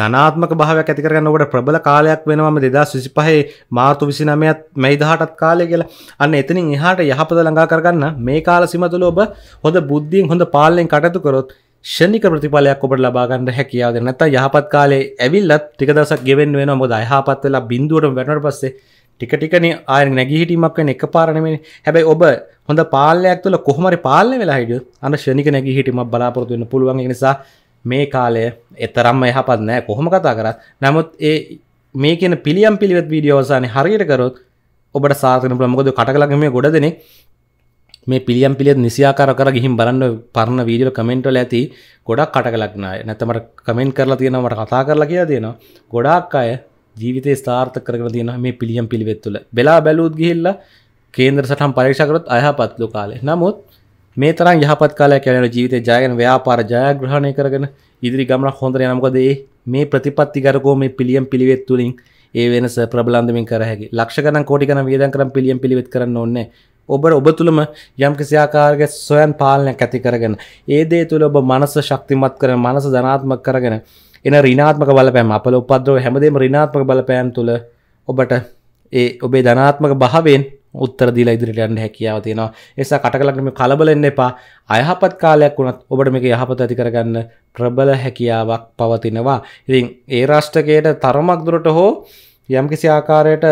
ධනාත්මක භාවයක් ඇති කරගන්න ඔබට ප්‍රබල කාලයක් වෙනවාම 2025 මාර්තු 29ත් මැයි 18ත් කාලය කියලා. අන්න එතනින් එහාට යහපත ළඟා කරගන්න මේ කාල සීම තුළ ඔබ හොඳ බුද්ධියෙන් හොඳ පාලනයෙන් කටයුතු කරොත් ෂණික ප්‍රතිඵලයක් ඔබට ලබා ගන්න හැකියාව දෙන්න. නැත්නම් යහපත් කාලේ ඇවිල්ලත් ටික දවසක් ගෙවෙන්න වෙනවා. මොකද යහපත් වෙලා බිඳුවටම වැටුණාට පස්සේ ටික ටිකන ආය නැගිහිටීමක් වෙන එක පාරණමේ හැබැයි ඔබ හොඳ පාලයක් තුළ කොහමරි පාලන වෙලා හිටියොත් අන ශනික නැගිහිටීමක් බලාපොරොත්තු වෙන්න පුළුවන් ඒ නිසා මේ කාලය එතරම්ම යහපත් නෑ කොහොම කතා කරත් නමුත් ඒ මේ කියන පිළියම් පිළිවෙත් වීඩියෝසාන හරියට කරොත් ඔබට සාතන ප්‍රමකද කටකලග මේ ගොඩ දෙනෙ මේ පිළියම් පිළියත් නිසියාකාර කර ගිහින් බලන්න පරණ වීඩියෝ කමෙන්ට් වල ඇති ගොඩක් කටකලක් නෑ නැත්නම් මට කමෙන්ට් කරලා තියෙනවා මට කතා කරලා කියලා දෙනවා ගොඩාක් අය ජීවිතේ සාර්ථක කරගෙන තියෙනවා මේ පිළියම් පිළිවෙත් තුළ. බෙලා බැලුවොත් ගිහිල්ලා කේන්දර සටහන් පරීක්ෂා කරොත් අයහපත් ලෝකාලේ. නමුත් මේ තරම් යහපත් කාලයක් යන ජීවිතය ජයගෙන ව්‍යාපාර ජයග්‍රහණය කරගෙන ඉදිරි ගමනක් හොඳට යනවා මොකද ඒ මේ ප්‍රතිපත්තිගරකෝ මේ පිළියම් පිළිවෙත් තුලින් ඒ වෙනස ප්‍රබලන්දමින් කර හැකි. ලක්ෂ ගණන් කෝටි ගණන් වියදම් කරන් පිළියම් පිළිවෙත් කරන්න ඕනේ. ඔබ ඔබ තුළම යම් කිසි ආකාරයක සොයන් පාලනයක් ඇති කරගෙන ඒ දේ තුළ ඔබ මනස ශක්තිමත් කරගෙන මනස ධනාත්මක කරගෙන එන ඍණාත්මක බලපෑම් අපල උපද්‍රව හැමදේම ඍණාත්මක බලපෑම් තුළ ඔබට ඒ ඔබේ ධනාත්මක භාවයෙන් උත්තර දීලා ඉදිරිට යන්න හැකියාව තියෙනවා. එසා කටකලකට මේ කලබලෙන්න එපා. අයහපත් කාලයක් වුණත් ඔබට මේක යහපත ඇති කරගන්න ප්‍රබල හැකියාවක් පවතිනවා. ඉතින් ඒ රාෂ්ට්‍රකයට තරමක් දුරට හෝ යම්කිසි ආකාරයට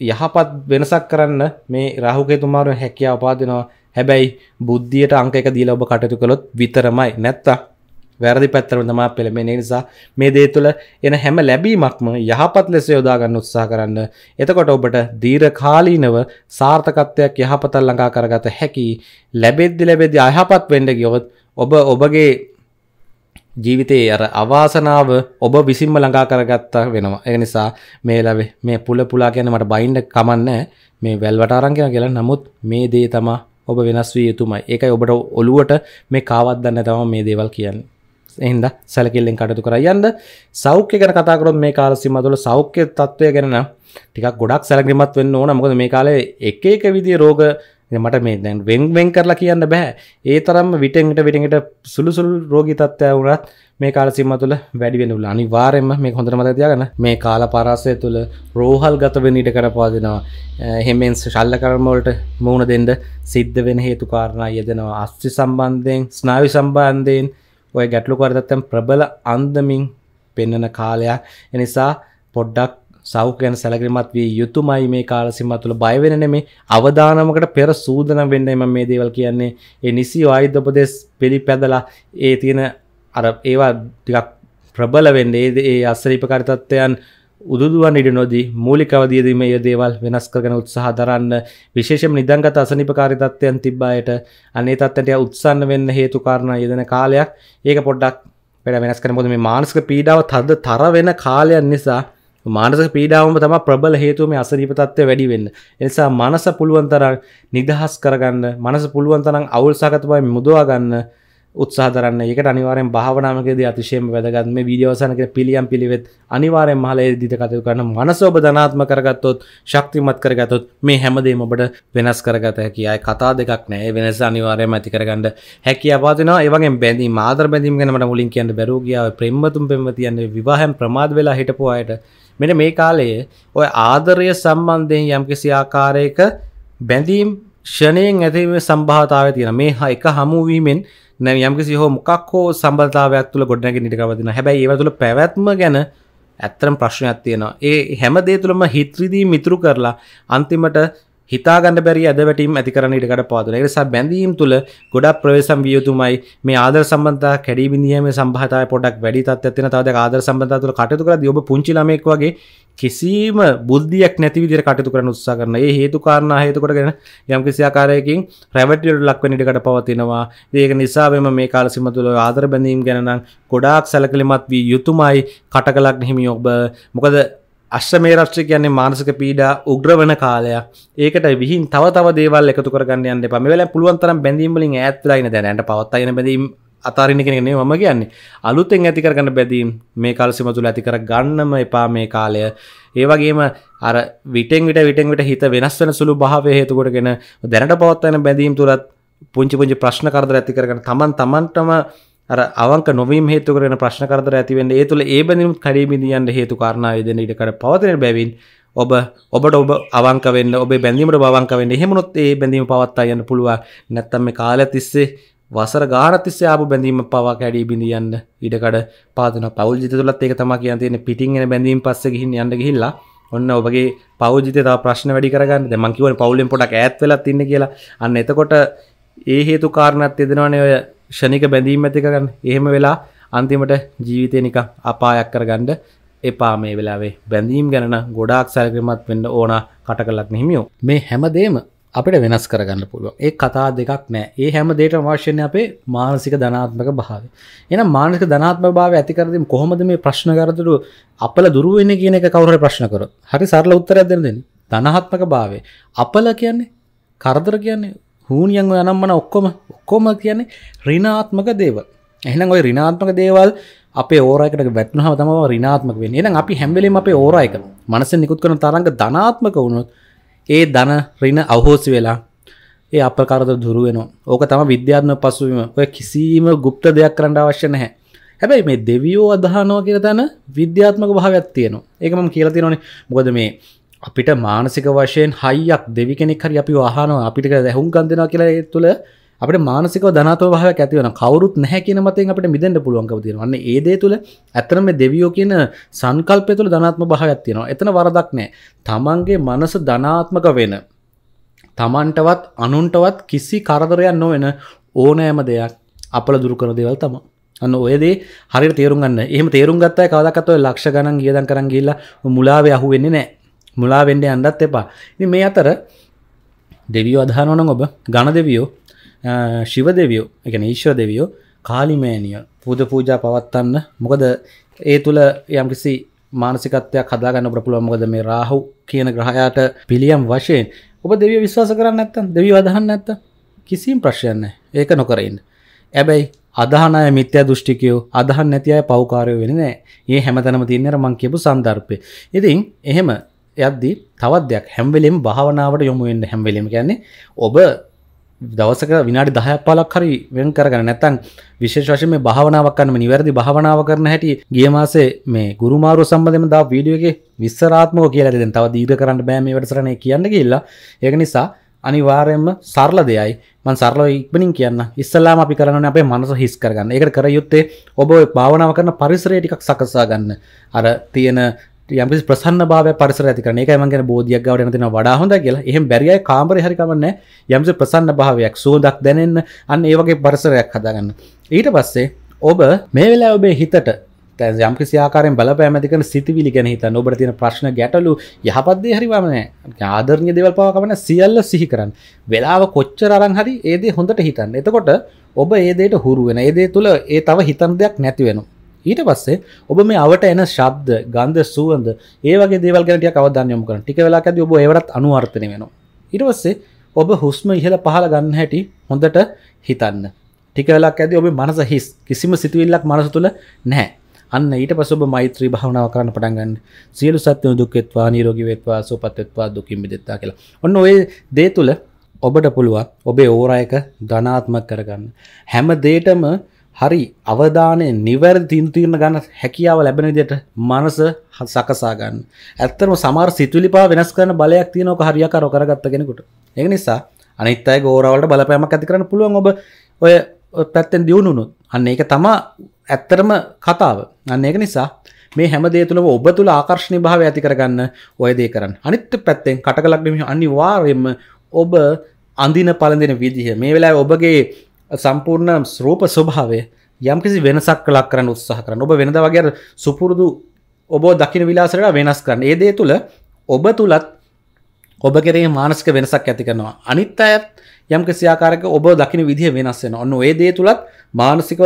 යහපත් වෙනසක් කරන්න මේ රාහුකේතුමාරු හැකියාව පාදිනවා. හැබැයි බුද්ධියට අංක එක දීලා ඔබ කටයුතු කළොත් විතරමයි. නැත්තම් වැරදි පැත්තර තමා පෙළමෙන නිසා මේ දේ තුළ එන හැම ලැබීමක්ම යහපත් ලෙස යොදාගන්න උත්සා කරන්න එතකොට ඔබට දීරකාලීනව සාර්ථකත්වයක් යහපතල් ලඟා කරගත හැකි ලැබෙද්දි ලැබෙදි අයහපත් වෙන්ඩ ගියොත් ඔබ ඔබගේ ජීවිතයේ අර අවාසනාව ඔබ විසින්ම ළඟා කරගත්තා වෙනවා ඒ නිසා මේ ලැබේ මේ පුල පුලා කියන්නේ මට බයින්ඩ් කමන්නේ මේ වැල්වට අරන් කියලා නමුත් මේ දේ තමයි ඔබ වෙනස් විය යුතුමයි ඒකයි ඔබට ඔළුවට මේ කාවත් දන්න තමයි මේ දේවල් කියන්නේ එහින්ද සැලකිල්ලෙන් කටතු කර යන්ද සෞඛ්‍ය ගැන කතාකරොත් මේ කාල සීමා තුළ සෞඛ්‍ය තත්ත්වය ගැන ටිකක් ගොඩක් සැලකිලිමත් වෙන්න ඕන මොකද මේ කාලේ එක එක විදිහේ රෝග මට මේ දැන් වෙන් වෙන් කරලා කියන්න බෑ ඒ තරම් විටෙන්ට විටෙන්ට සුළු සුළු රෝගී තත්ත්වය වුණත් මේ කාල සීම තුළ වැඩි වෙන උලා අනිවාර්යෙන්ම මේ හොඳට මතක තියාගන්න මේ කාල පරාසය තුළ රෝහල් ගත වෙන්න ඉඩ කරපවා දෙනවා එහෙමෙන් ශල්ල කර්ම වලට මුහුණ දෙන්න සිද්ධ වෙන හේතු කාරණා යෙදෙනවා අස්ථි සම්බන්ධයෙන් ස්නායු සම්බන්ධයෙන් ඔය ගැටලුකරතත්තැම් ප්‍රබල අන්දමින් පෙන්නන කාලයක් එනිසා පොඩ්ඩක් සෞ ගැන සැලකිරිමත් වී යුතුමයි මේ කාලසිම තුළ බයවෙන මේ අවධානමකට පෙර සූදනම් වෙන්න එම මේ දේවල් කියන්නේ ඒ නිසි ආයුද්ධපදෙස් පිළි පැදලා ඒ තියෙන අර ඒවා ටිකක් ප්‍රබල වෙන්න ඒ අස්සරීපකාරිතත්වයන් උදුදුවන් ඉඩ නොදී මූලික අවධියදීම ඒ දේවල් වෙනස් කරගෙන උත්සාහ දරන්න විශේෂම නිදංගත අසනිපකාරී තත්ත්වයන් තිබ්බායට අනේ තත්ත්වයට උත්සන්න වෙන්න හේතු කාරණා යෙදෙන කාලයක් ඒක පොඩ්ඩක් වැඩ වෙනස් කරන මොකද මේ මානසික පීඩාව තද තර වෙන කාලයන් නිසා මානසික පීඩාවම තමයි ප්‍රබල හේතුව මේ අසනීප තත්ත්වය වැඩි වෙන්න. ඒ නිසා මනස පුළුවන් තරම් නිදහස් කරගන්න, මනස පුළුවන් තරම් අවුල්සගතව මුදවා ගන්න උත්සාහ දරන්න එක අනිවාරෙන් භාවනාමකද අතිශයම වැදගත් මේ වීඩියෝසනක පිළියම් පිළිවෙත් අනිවාරෙන් මහලේ දිත කතයු කරන මනසෝබ ධනාත්ම කරගත්තොත් ශක්තිමත් කරගතොත් මේ හැමදේම ඔබට වෙනස් කරගත හැකියි කතා දෙකක් නෑ වෙනස අනිවාරයම ඇති කරගන්න හැකි අපාතිනවා ඒවගේ බැඳී මාදර බැඳීම ගැනට මුලින් කියන්න බැරෝගියාව ප්‍රෙම්මතුම් පෙමතියන්නේ විවාහම් ප්‍රමාද වෙලා හිටපු අයට මෙන මේ කාලයේ ඔය ආදරය සම්බන්ධයෙන් යම්කිසි ආකාරයක බැඳීම් ෂණයෙන් ඇතිීම සම්භාතාව තියෙන මේ හා එක හමුුවීමෙන් නැ යම්කිසි හෝ මොකක් හෝ සම්බධාවයක් තුළ ගොඩනැග නිටකවදින හැබැයි ඒව තුළ පැවැත්ම ගැන ඇත්තරම් ප්‍රශ්නයක් තියෙනවා ඒ හැමදේ තුළම හිත්‍රදී මිතුරු කරලා අන්තිමට හිතාගන්න බැරි ඇද වැටීම් ඇතිකරන ඉඩකට පාදන නිසා බැඳීම් තුළ ගොඩක් ප්‍රවේශම් වියතුමයි මේ ආදර සම්බන්ධතා කැඩී බිඳීමේ සම්භාවිතාවය පොඩක් වැඩි තත්ත්වයක් තියෙන තවද ආදර සම්බන්ධතාව තුළ කටයුතු කරද්දී ඔබ පුංචි ළමයෙක් වගේ කිසිම බුද්ධියක් නැති විදිහට කටයුතු කරන්න උත්සාහ කරන. ඒ හේතු කාරණා හේතු කොටගෙන යම් කිසි ආකාරයකින් රැවටිලට ලක් වෙන ඉඩකට පවතිනවා. ඒක නිසා වෙම මේ කාල සීම තුළ ආදර බැඳීම් ගැන නම් ගොඩාක් සැලකිලිමත් වී යුතුයමයි කටකලක් හිමි ඔබ. මොකද අශ්්‍රමේ රශ්්‍ර කියන්නේ මානසික පීඩා උග්‍ර වන කාලයක් ඒකට විහින් තව තව දේවල් එකතු කරගන්න පමවෙල පුළුවන්තරම් බැඳීමලින් ඇත්ලයින දැනට පවත්තයන බැදීම අතාරණ කෙනෙන ම කියන්නේ අලුතෙන් ඇති කරගන්න බැදීම් මේ කාලසිම තුළ ඇති කර ගන්නම එපා මේ කාලය ඒවගේම අර විටෙන් විට විටෙන් විට හිත වෙනස් වෙන සුළු භාවය හේතුකොටගෙන දැනට පවත්තයන බැඳීම් තුළත් පුංචි පුංචි ප්‍රශ්න කරදර ඇති කරගන තමන් තමන්ටම අර අවක නොවීම හේතු කරන ප්‍රශ්න කරදර ඇතිවෙන්න ඒ තුළ ඒ බැඳීම කඩීමිදියන්ට හේතු කාරණාව දෙන ඉඩකට පවතන බැවින් ඔබ ඔබට ඔබ අවංකවෙන්න ඔබ බැඳීමට බවංකවෙන්න එහෙමනොත් ඒ බැඳීම පවත්තා යන්න පුළුව නැත්තම් මේ කාල තිස්සේ වසර ගාරතිස්සේ ආපු බැඳීම පවා කැඩී බිඳියන්න ඉඩකඩ පාදන පවල් ජිත තුළත් ඒක තම කියන් තියෙන පිටින් එන බැඳීම් පස්ස ගිහින් යන්න ගිහිල්ලා ඔන්න ඔබගේ පෞජිත තව ප්‍රශ්න වැඩි කරගන්න දෙමන් කිවන පවුලෙන් පොඩක් ඈත් වෙලා තින්න කියලා අන්න එතකොට ඒ හේතු කාරණත් යෙදෙනවනේ ඔය ෂණික බැඳීම් ඇතික ගන්න එහෙම වෙලා අන්තිමට ජීවිතය නික අපායක් කර ගණ්ඩ එපා මේ වෙලාවේ බැඳීම් ගැන ගොඩාක් සැග්‍රමත් වෙන්න ඕන කට කලක් නහිමියෝ මේ හැමදේම අපිට වෙනස් කරගන්න පුළුව ඒ කතා දෙකක් නෑ ඒ හැම දේට වර්ශණය අපේ මානසික ධනාත්මක භාව එන මානක ධනාත්ම භාව ඇතිකරදිම කොහොමද මේ ප්‍රශ්න කරතුරු අපල දුරුවෙන කියන එක කවර ප්‍රශ්න කර හරි සරල උත්තර ඇදරදෙන ධනහත්මක භාවේ අපල කියන්නේ කරදර කියන්නේ හූනියන් යනම්මන ඔක්කොම ඔක්කොම කියන්නේ රිනාත්මක දේව එහෙනම් ඔය රිනාත්මක දේවල් අපේ ඕරයකට වැටනහම තම රිනාත්මක වෙන්නේ එහෙනම් අපි හැම්බෙලීම අපේ ඕරයක මනසෙන් නිකුත් කරන තරංග ධනාත්මක වුණොත් ඒ ධන රින අවහෝසි වෙලා ඒ අපකාරද දුරු වෙනවා ඕක තම විද්‍යාත්ම පසුවීම ඔය කිසිම ගුප්ත දෙයක් කරන්න අවශ්‍ය නැහැ හැබැයි මේ දෙවියෝ අදහනවා කියලා තන විද්‍යාත්මක භාවයක් තියෙනවා ඒක මම කියලා තියෙනවානේ මොකද මේ අපිට මානසික වශයෙන් හයියක් දෙවි කෙනෙක් හරි අපි වහනවා අපිට දැහුම් ගන් දෙනවා කියලා ඒ තුළ අපිට මානසිකව ධනාත්මක භාවයක් ඇති වෙනවා කවුරුත් නැහැ කියන මතෙන් අපිට මිදෙන්න පුළුවන්කම තියෙනවා. අන්න ඒ දේ තුළ ඇත්තටම මේ දෙවියෝ කියන සංකල්පය තුළ ධනාත්මක භාවයක් තියෙනවා. එතන වරදක් නැහැ. Tamange මනස ධනාත්මක වෙන තමන්ටවත් අනුන්ටවත් කිසි කරදරයක් නොවෙන ඕනෑම දෙයක් අපල දුරු කරන දේවල් තමයි. අන්න ඔය දේ හරියට තේරුම් ගන්න. එහෙම තේරුම් ගත්තා කවදාකවත් ඔය ලක්ෂ ගණන් ගියදම් කරන් ගිහිල්ලා මුලාවේ අහු වෙන්නේ නැහැ. මුලා වෙන්ඩ අන්ඩත් එපා මේ අතර දෙවියෝ අධානවන ඔබ ගණ දෙවියෝ ශිව දෙවියෝ එක ඊශ්ව දෙවියෝ කාලිමෑනිය පූද පූජා පවත්වන්න මොකද ඒ තුළ යම්කිසි මානසිකත්වයක් හදාගන්න ප්‍රපුල මොකද මේ රාහු කියන ග්‍රහයාට පිළියම් වශයෙන් ඔබ දෙවිය විශ්වාස කරන්න ඇත්තන් දෙවී අදහන්න ඇත්ත කිසිම් ප්‍රශ්යන්න ඒක නොකරන්න ඇබැයි අදහනය මිත්‍ය දෘෂ්ටිකයෝ අදහන් නැති අය පවකාරයෝ වෙන නෑ ඒ හැමතනම තින්නර මං කියපු සන්දර්පය ඉතින් එහෙම යද්දි තවත් දෙයක් හැම්වලෙම් භාවනාවට යොමුවෙන්න හැම්වලීම කියන්නේ ඔබ දවසක විනාඩි දහය පාලක් හරි වෙන් කරගන්න නැතන් විශේෂවශය මේ භාවනාවක් කරනම නිවැරදි භාවනාව කරන හැටි ගිය මාසේ මේ ගුරුමාරු සම්බඳම දා වීඩියෝ එක විස්සරාත්මක කියලා දෙන තව දීර්ඝ කරන්න බෑ මේ වැඩසටහන කියන්න ගිහිල්ලා ඒක නිසා අනිවාර්යයෙන්ම සරල දෙයයි මම සරලව ඉක්මනින් කියන්න ඉස්සලාම අපි කරන්නේ අපේ මනස හිස් කරගන්න ඒකට කර යුත්තේ ඔබ ඔය භාවනාව කරන පරිසරය ටිකක් සකසා ගන්න අර තියෙන යම ප්‍රසන්න භාව පරිසර ඇති කරන එක මගේ බෝධියක් ගවට නතින වඩා හොඳ කියලා එහෙම බැරිය කාමර හරිකමන්න යම්ස ප්‍රසන්න භාවයක් සුවදක් දැනෙන්න අන්න ඒවගේ පරිසරයක් හදාගන්න ඊට පස්සේ ඔබ මේ වෙලා ඔබේ හිතට යම්කිසියාකාරෙන් බලපෑමතිකන සිතිවිලි ගැන හිත ඔබට තින ප්‍රශ්න ගැටලු යහපත්දේ හරිවමනෑ ආදරණය දෙවල් පවාකමන සියල්ල සිහි කරන්න වෙලාව කොච්චර අරන් හරි ඒදේ හොඳට හිතන්න එතකොට ඔබ ඒදේට හුරුවෙන ඒදේ තුළ ඒ තව හිතන් දෙයක් නැතිවෙනවා ඊට පස්සේ ඔබ මේ අවට එන ශබ්ද ගන්ධ සුවඳ ඒ වගේ දේවල් ගැන ටිකක් අවධානය යොමු කරන්න. ටික වෙලාවක් ඇද්දී ඔබ ඒවටත් අනුවර්තනය වෙනවා. ඊට පස්සේ ඔබ හුස්ම ඉහළ පහළ ගන්න හැටි හොඳට හිතන්න. ටික වෙලාවක් ඇද්දී ඔබේ මනස හිස් කිසිම සිතුවිල්ලක් මනස තුල නැහැ. අන්න ඊට පස්ස ඔබ මෛත්‍රී භාවනාව කරන්න පටන් ගන්න. සියලු සත්ත්වයන් දුක් වෙත්වා, නිරෝගී වෙත්වා, සුවපත් වෙත්වා, දුකින් මිදෙත්වා කියලා. ඔන්න ඔය දේ තුල ඔබට පුළුවන් ඔබේ ඕරා එක ධනාත්මක කරගන්න. හැම දෙයකම හරි අවධානය නිවැරදි තින්තිරණ ගන්න හැකියාව ලැබෙන විදිහට මනස සකසා ගන්න. ඇත්තම සමහර සිතුවිලිපා වෙනස් කරන බලයක් තියෙනවක හරියකාරව කරගත්ත කෙනෙකුට. ඒක නිසා අනිත් අයගේ ඕරාවලට බලපෑමක් ඇති කරන්න පුළුවන් ඔබ ඔය පැත්තෙන් දියුණු වුණොත්. අන්න ඒක තමයි ඇත්තම කතාව. අන්න ඒක නිසා මේ හැම දේ තුළම ඔබ තුළ ආකර්ෂණීය භාවය ඇති කරගන්න ඔය දේ කරන්න. අනිත් පැත්තෙන් කටකලක් නෙමෙයි අනිවාර්යයෙන්ම ඔබ අඳින පළඳින විදිහ මේ වෙලාවේ ඔබගේ සම්පූර්ණ ස්රූප ස්වභාවය යම්කිසි වෙනසක් කලක් කරන්න උත්සාහ කරන්න ඔබ වෙනද වගේ සුපුරුදු ඔබ දකින විලාසට වෙනස් කරන්න ඒ දේ තුළ ඔබ තුළත් ඔබ කෙරේ මානසික වෙනසක් ඇති කරනවා අනිත් අයත් යම් කිසියාකාරක ඔබ දකින විදිහ වෙනස් වෙන ඔන්න ඒ දේ තුළත් මානසික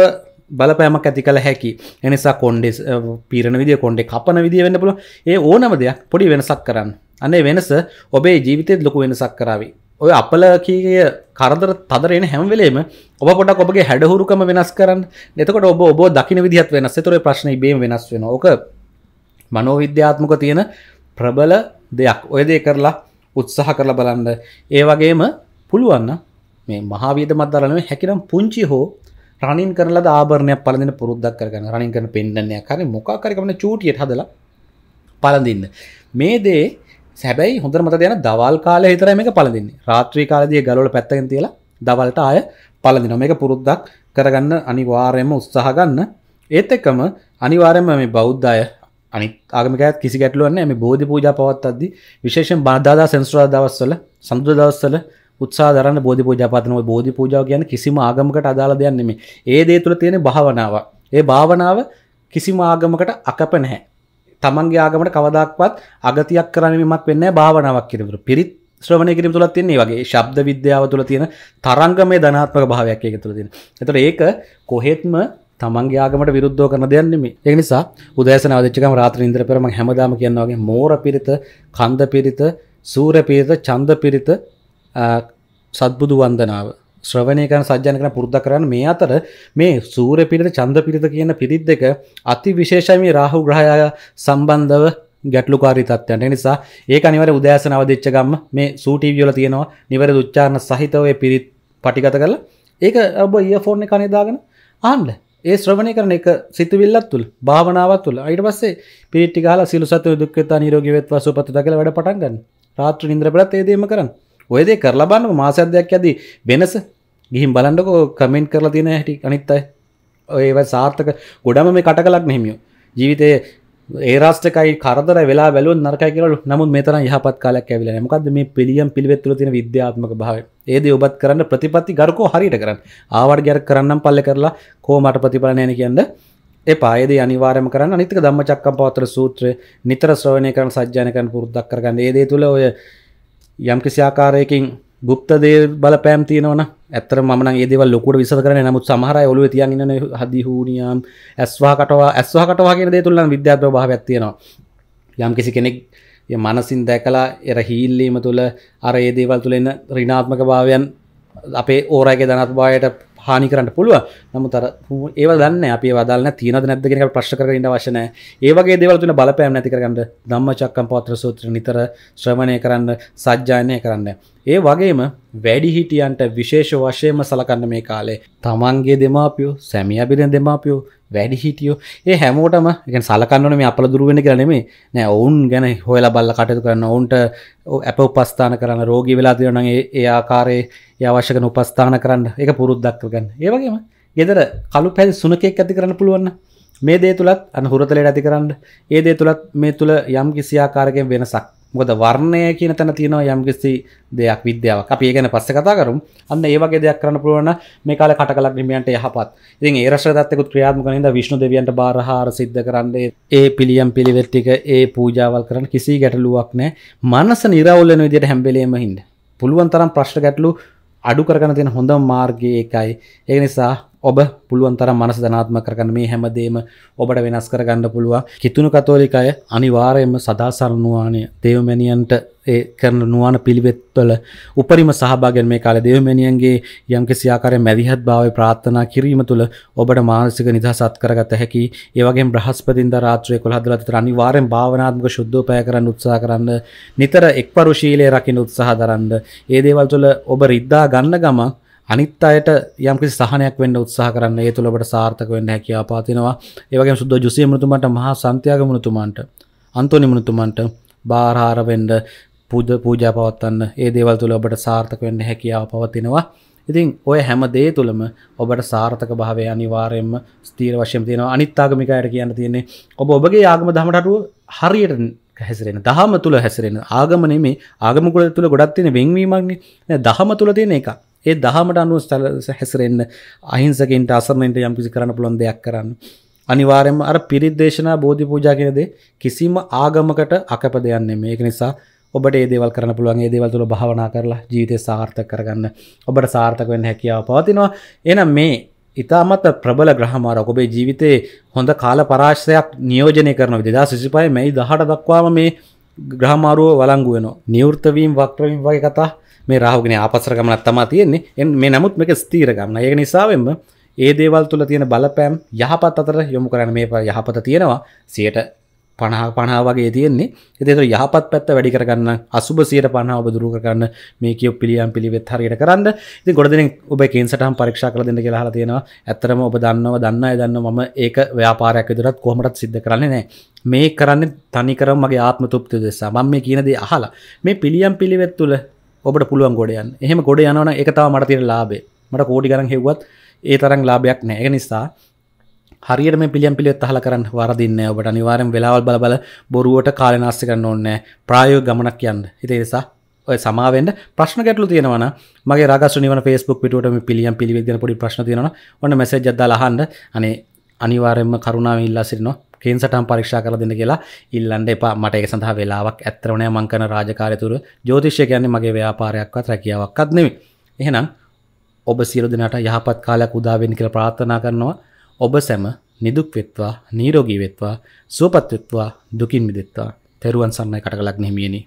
බලපෑමක් ඇති කළ හැකි එනිසා කොන්්ඩෙ පීරණ විදිිය කොන්්ඩෙ කපන විදිිය වෙන්න පුළ ඒ ඕනම දෙයක් පොඩි වෙනසක් කරන්න අන්නේ වෙනස ඔබේ ජීවිතයත් ලොකු වෙනසක් කරාවේ ඔය අපල කිය කරදර තදරෙන හැම්වලේම ඔබ පොඩක් ඔබගේ හැඩහුරුකම වෙනස් කරන්න නතකට ඔබ ඔබ දකින විදිහත් වෙනස් තොර ප්‍රශ්න බේ වෙනස් වෙන ඕක මනෝවිද්‍යාත්මක තියෙන ප්‍රබල දෙයක් ඔයදේ කරලා උත්සාහ කරලා බලන්න ඒ වගේම පුළුවන්න මේ මහාවීද මත්දරනව හැකිනම් පුංචි හෝ රනින් කරලා ආභරණයක් පලඳන පුරුද්දක් කරගන්න රනින් කරන පෙන්න්නන්නේ කරන මොකාකරකමන චූටියට හදලා පලඳන්න මේ දේ සැබයි හොඳ මත යන දවල් කාල හිතර මේක පලදින්නේ රාත්‍රී කාලදය ගලොල පැත්තගෙන තියලා දවල්ට ආය පලදින මේක පුරුද්දක් කරගන්න අනිවාර්යම උත්සාහගන්න ඒත් එකම අනිවාර්යම මේ බෞද්ධය අනි ආගමිකත් කිසි ගැටලුවන්න මේ බෝධි පූජ පවත් අද්දි විශේෂෙන් බාධදා සෙන්ස්ුරා දවස්වල සඳු දවස්සල උත්සා දරන්න බෝධි පූජාපතනව බෝධි පූජාව කියන කිසිම ආගමකට අදාළ දෙයන්නෙමේ ඒ දේ තුළ තියෙන භාවනාව ඒ භාවනාව කිසිම ආගමකට අකප නැහැ තමන්ගේ ආගමට කවදක්වත් අගතියක් කරනීමක් වෙන්න භාවනාවක් කිරතුර පිරිත් ශ්‍රවණය කිරීම තුළත් තින්නේ වගේ ශබ්ද විද්‍යාව තුළ තියෙන තරංගමය ධනාත්මක භාවයක් ඒක තුළ තියෙන. එතකොට ඒක කොහෙත්ම තමන්ගේ ආගමට විරුද්ධව කරන දෙයක් නෙමෙයි. ඒ නිසා උදෑසන අවදිච්චකම රාත්‍රී ඉඳලා පෙර මම හැමදාම කියනවා වගේ මෝර පිරිත, කන්ද පිරිත, සූර්ය පිරිත, චන්ද පිරිත සත්බුදු වන්දනාව ශ්‍රවණය කරන සජ්ජන කරන පුරුද්දක් කරන්න මේ අතර මේ සූර්ය පිරිත චන්ද පිරිත කියන පිරිත් දෙක අති විශේෂයි මේ රාහු ග්‍රහය සම්බන්ධව ගැටලුකාරී තත්ත්වයන්ට. ඒ නිසා ඒක අනිවාර්ය උදෑසන අවදිච්ච ගම්ම මේ සූ ටීවී වල තියෙනවා නිවැරදි උච්චාරණ සහිතව ඒ පිරිත් පටිගත කරලා ඒක ඔබ ඉයර්ෆෝන් එක කනේ දාගෙන අහන්න. ඒ ශ්‍රවණය කරන එක සිතුවිල්ලක් තුල භාවනාවක් තුල. ඊට පස්සේ පිරිත් ටික අහලා සිළු සතු දුක් වේතා නිරෝගී වේත්වා සුවපත් දකලා වැඩ පටන් ගන්න. රාත්‍රී නිින්දර බලත් ඒ දේම කරන්න. ඔයදේ කරලබන්න මාසද්‍යයක් ඇදී වෙනස ගිහිම් බලන්නකෝ කමෙන්ට් කරලා තියෙන හැටි අනිත් අය ඒව සාර්ථක ගොඩම මේ කට කලක් නෙමියෝ ජීවිතයේ ඒ රාෂ්ටකයි කරදර වෙලා බැලුවොත් නරකයි කියලා නමුත් මේ තරම් යහපත් කාලයක් ඇවිල්ලා නැහැ. මොකද්ද මේ පිළියම් පිළිවෙත් තුළ තියෙන විද්‍යාත්මක භාවය. ඒ දේ ඔබත් කරන්න ප්‍රතිපත්ති ගරුකෝ හරියට කරන්න. ආවට ගැර කරන්නම් පල්ලේ කරලා කොහොමකට ප්‍රතිඵල නැහැ කියන්නේ එපායද අනිවාරම කරන්න අනිතක දම්ම චක්කම් පවතර සූත්‍ර නිතර ශ්‍රවණය කරන සජ්‍යාන කරන පුරුද්දක් කරගන්න ඒදේ තුළ ඔය යම්කිසි ආකාරයකින් ගුප්ත දේ බලපෑම් තියෙනවන ඇතර ම ඒදව ලොකට විසර කරන නමුත් සමහරයි ඔලු තියන්න හදි හූනියම් ඇස්වා කටවා ඇස්වා කටවාගෙන දේ තුළන් විද්‍යාත්ව භාව ඇත්තියෙනවා යම් කිසි කෙනෙක් මනසින් දැකලා එර හීල්ලීම තුළ අර ඒදේවල් තුළ එන්න රිනාත්මක භාවයන් අපේ ඕරගේ ධනත් බායට හානි කරන්න පුළුව නමුත් අර ඒව දන්න අපි වදන්න තියන නැද කෙනක ප්‍රශ් කරන්න වශන ඒවගේ දෙවලතුන බලපෑම් නැති කරන්න දම්ම චක්කම් පත්‍ර සූත්‍ර නිතර ශ්‍රමණය කරන්න සජ්ජානය කරන්න ඒ වගේම වැඩිහිටියන්ට විශේෂ වශයම සලකන්න මේ කාලේ තමන්ගේ දෙමාපියෝ සැමිය අබිරෙන් දෙමාපියෝ වැඩි හිටියෝ ඒ හැමෝටම ගැ සලකන්නන මේ අපල දුරුවෙන කරනෙමේ නෑ ඔවුන් ගැන හොල බල්ල කටයතු කරන්න ඔවුන්ට ඇප උපස්ථාන කරන්න රෝගී වෙලා තිරනගේ ඒ ආකාරයේ අවශ්‍යක උපස්ථාන කරන්න එක පුරුද්දක්කගන්න ඒවගේම ගෙදර කලු පැල් සුනකෙක් ඇති කරන්න පුළුවන්න මේ දේ තුළත් අන හුරතලයට ඇති කරන්න ඒ දේ තුළත් මේ තුළ යම් කිසියාකාරකෙන් වෙනසක් මොකද වර්ණය කියන තැන තියෙනවා යම්කිසි දෙයක් විද්‍යාවක්. අපි ඒ ගැන පස්සේ කතා කරමු. අන්න ඒ වගේ දෙයක් කරන්න පුළුවන් මේ කාලේ කටකලක් නිමයන්ට යහපත්. ඉතින් ඒ රශ්‍ර දත්තෙකුත් ක්‍රියාත්මක වෙන හින්දා විෂ්ණු දෙවියන්ට බාරහාර සිද්ධ කරන්නේ ඒ පිළියම් පිළිවෙත් ටික ඒ පූජාවල් කරන්න කිසි ගැටලුවක් නැහැ. මනස නිරවුල් වෙන විදිහට හැම වෙලෙම හින්දා. පුළුවන් තරම් ප්‍රශ්න ගැටලු අඩු කරගෙන තියෙන හොඳම මාර්ගය ඒකයි. ඒ නිසා ඔබ පුළුවන්තර මනස ධනාත්ම කරගන්න මේ හැමදේම ඔබට වෙනස් කරගන්න පුළුවන් කිතුුණු කතෝලික අය අනිවාරයම සදාසරණවානය දේවමැනියන්ට ඒ කරන නුවන පිළිවෙත්වල උපරිම සහභාගෙන් මේ කාල දෙවමැනියන්ගේ යම්කි සියාකාරය මැදිහත් භාව ප්‍රාත්ථනා කිරීම තුළ ඔබට මානසික නිදහසත් කරගත හැකි ඒවගේ බ්‍රහස්පතින්ද රාත්‍රය කොළහදලත අනිවාරෙන් භාවනාත්මක ශුද්ධෝපය කරන්න උත්සා කරන්න නිතර එක් පරුශීලය රකින උත්සාහ දරන්න ඒ දේවල් තුළ ඔබ රිද්දා ගන්න ගමක් අනිත් අයට යම්කිසි සහනයක් වෙන්න උත්සාහ කරන්න ඒ තුල ඔබට සාර්ථක වෙන්න හැකියාව පවතිනවා. ඒ වගේම සුද්ධ ජුසිය මුතුමන්ට මහා සන්තියාග මුතුමන්ට අන්තෝනි මුතුමන්ට බාරහාර වෙන්න පූජ පූජා පවත්වන්න ඒ දේවල් තුල ඔබට සාර්ථක වෙන්න හැකියාව පවතිනවා. ඉතින් ඔය හැම දේ තුළම ඔබට සාර්ථක භාවය අනිවාර්යෙන්ම ස්ථීර වශයෙන් තියෙනවා. අනිත් ආගමිකයන්ට කියන්න තියෙන්නේ ඔබ ඔබගේ ආගම දහමට අනුව හරියට හැසිරෙන දහම තුළ හැසිරෙන ආගම නෙමේ ආගම කුල තුළ ගොඩක් තියෙන වෙන්වීමක්නේ. දහම තුළ තියෙන එකක්. ඒ දහමට අනුව හැසිරෙන්න්න අහිංසකින්ට අසරණයට යම්කිසි කරන්න පුළොන් දෙයක් කරන්න. අනිවාරයම අර පිරිද්දේශනා බෝධි පූජා කියෙනදේ කිසිම ආගමකට අකප දෙයන්නේ මේක නිසා ඔබට ඒදේවල් කරන පුළුවන් ඒදේවල් තුළ භාවනා කරලා ජීවිතය සාර්ථක කරගන්න ඔබට සාර්ථක වෙන්න හැකියාව පවතිනවා එනම් මේ ඉතාමත් ප්‍රබල ග්‍රහමාරක් ඔබේ ජීවිතයේ හොඳ කාල පරාශයක් නියෝජනය කරන දෙදා සිසිපය මැයි දහට දක්වාම මේ ග්‍රහමාරුව වලංගුවන නිවෘත්තවීම් වක්්‍රවීම් වගේ කතා මේ රාහුගෙන ආපසර ගමනක් තමා තියෙන්නේ එන් මේ නමුත් මේක ස්ථීර ගමන ඒක නිසාවෙන්ම ඒ දේවල් තුළ තියෙන බලපෑම් යහපත් අතර යොමු කරන්න මේ යහපත තියෙනවා සියට පණහ පණා වගේ තියෙන්නේ එතේතු යහපත් පැත්ත වැඩි කරගන්න අසුබ සියට පණාව බදුරු කරගන්න මේ කියෝ පිළියම් පිළිවෙත් හරියට කරන්න ඉතින් ගොඩ දෙනෙක් ඔබ කේන්සටහම් පරීක්ෂා කරලා දෙන්න කියලා අහලා තියෙනවා ඇත්තටම ඔබ දන්නව දන්න අය දන්නව මම ඒක ව්‍යාපාරයක් විදිහට කොහොමදත් සිද්ධ කරන්නේ නැහැ මේ කරන්නේ තනිකරම මගේ ආත්ම තෘප්තිය දෙසා මම මේ කියන දේ අහලා මේ පිළියම් පිළිවෙත් තුළ ඔබට පුළුවන් ගොඩයන් එහෙම ගොඩ යනවන එකතාව මට තිර ලාබේ මට කෝඩි කරන් හෙව්වත් ඒ තරම් ලාභයක් නෑ ඒ නිසා හරියට මේ පිළියම් පිළිවෙත් අහලා කරන්න වරදින්නේ ඔබට අනිවාර්යෙන් වෙලාවල් බල බල බොරුවට කාලේ නාස්ති කරන්න ඕනේ ප්‍රායෝගික ගමනක් යන්න. ඉතින් ඒ නිසා ඔය සමාවෙන්න ප්‍රශ්න ගැටලු තියෙනවන මගේ රගස් නිවන ෆේස්බුක් පිටුවට මේ පිළියම් පිළිවෙත් ගැන පොඩි ප්‍රශ්න තියෙනවනම් ඔන්න මැසේජ් එකක් දාලා අහන්න. අනේ අනිවාර්යෙන්ම කරුණාවෙන් ඉල්ලා සිටිනවා. ක්‍රීන් සටම් පරීක්ෂා කර දෙන්න කියලා ඉල්ලන්න එපා මට ඒක සඳහා වෙලාවක් ඇත්තරවනය මංකන රාජකාරයතුර ජෝතිෂය කියන්නේ මගේ ව්‍යාපාරයක්වත් රැකියාවක්වත් නෙමි එහෙනම් ඔබ සියලු දෙනාට යහපත් කාලයක් උදාවෙන් කියලා ප්‍රාර්ථනා කරනවා ඔබ සැම නිදුක් වෙත්වා නීරෝගී වෙත්වා සුවපත් වෙත්වා දුකින් මිදෙත්වා තෙරුවන් සරණයි කටකලක් නෙහිමියනි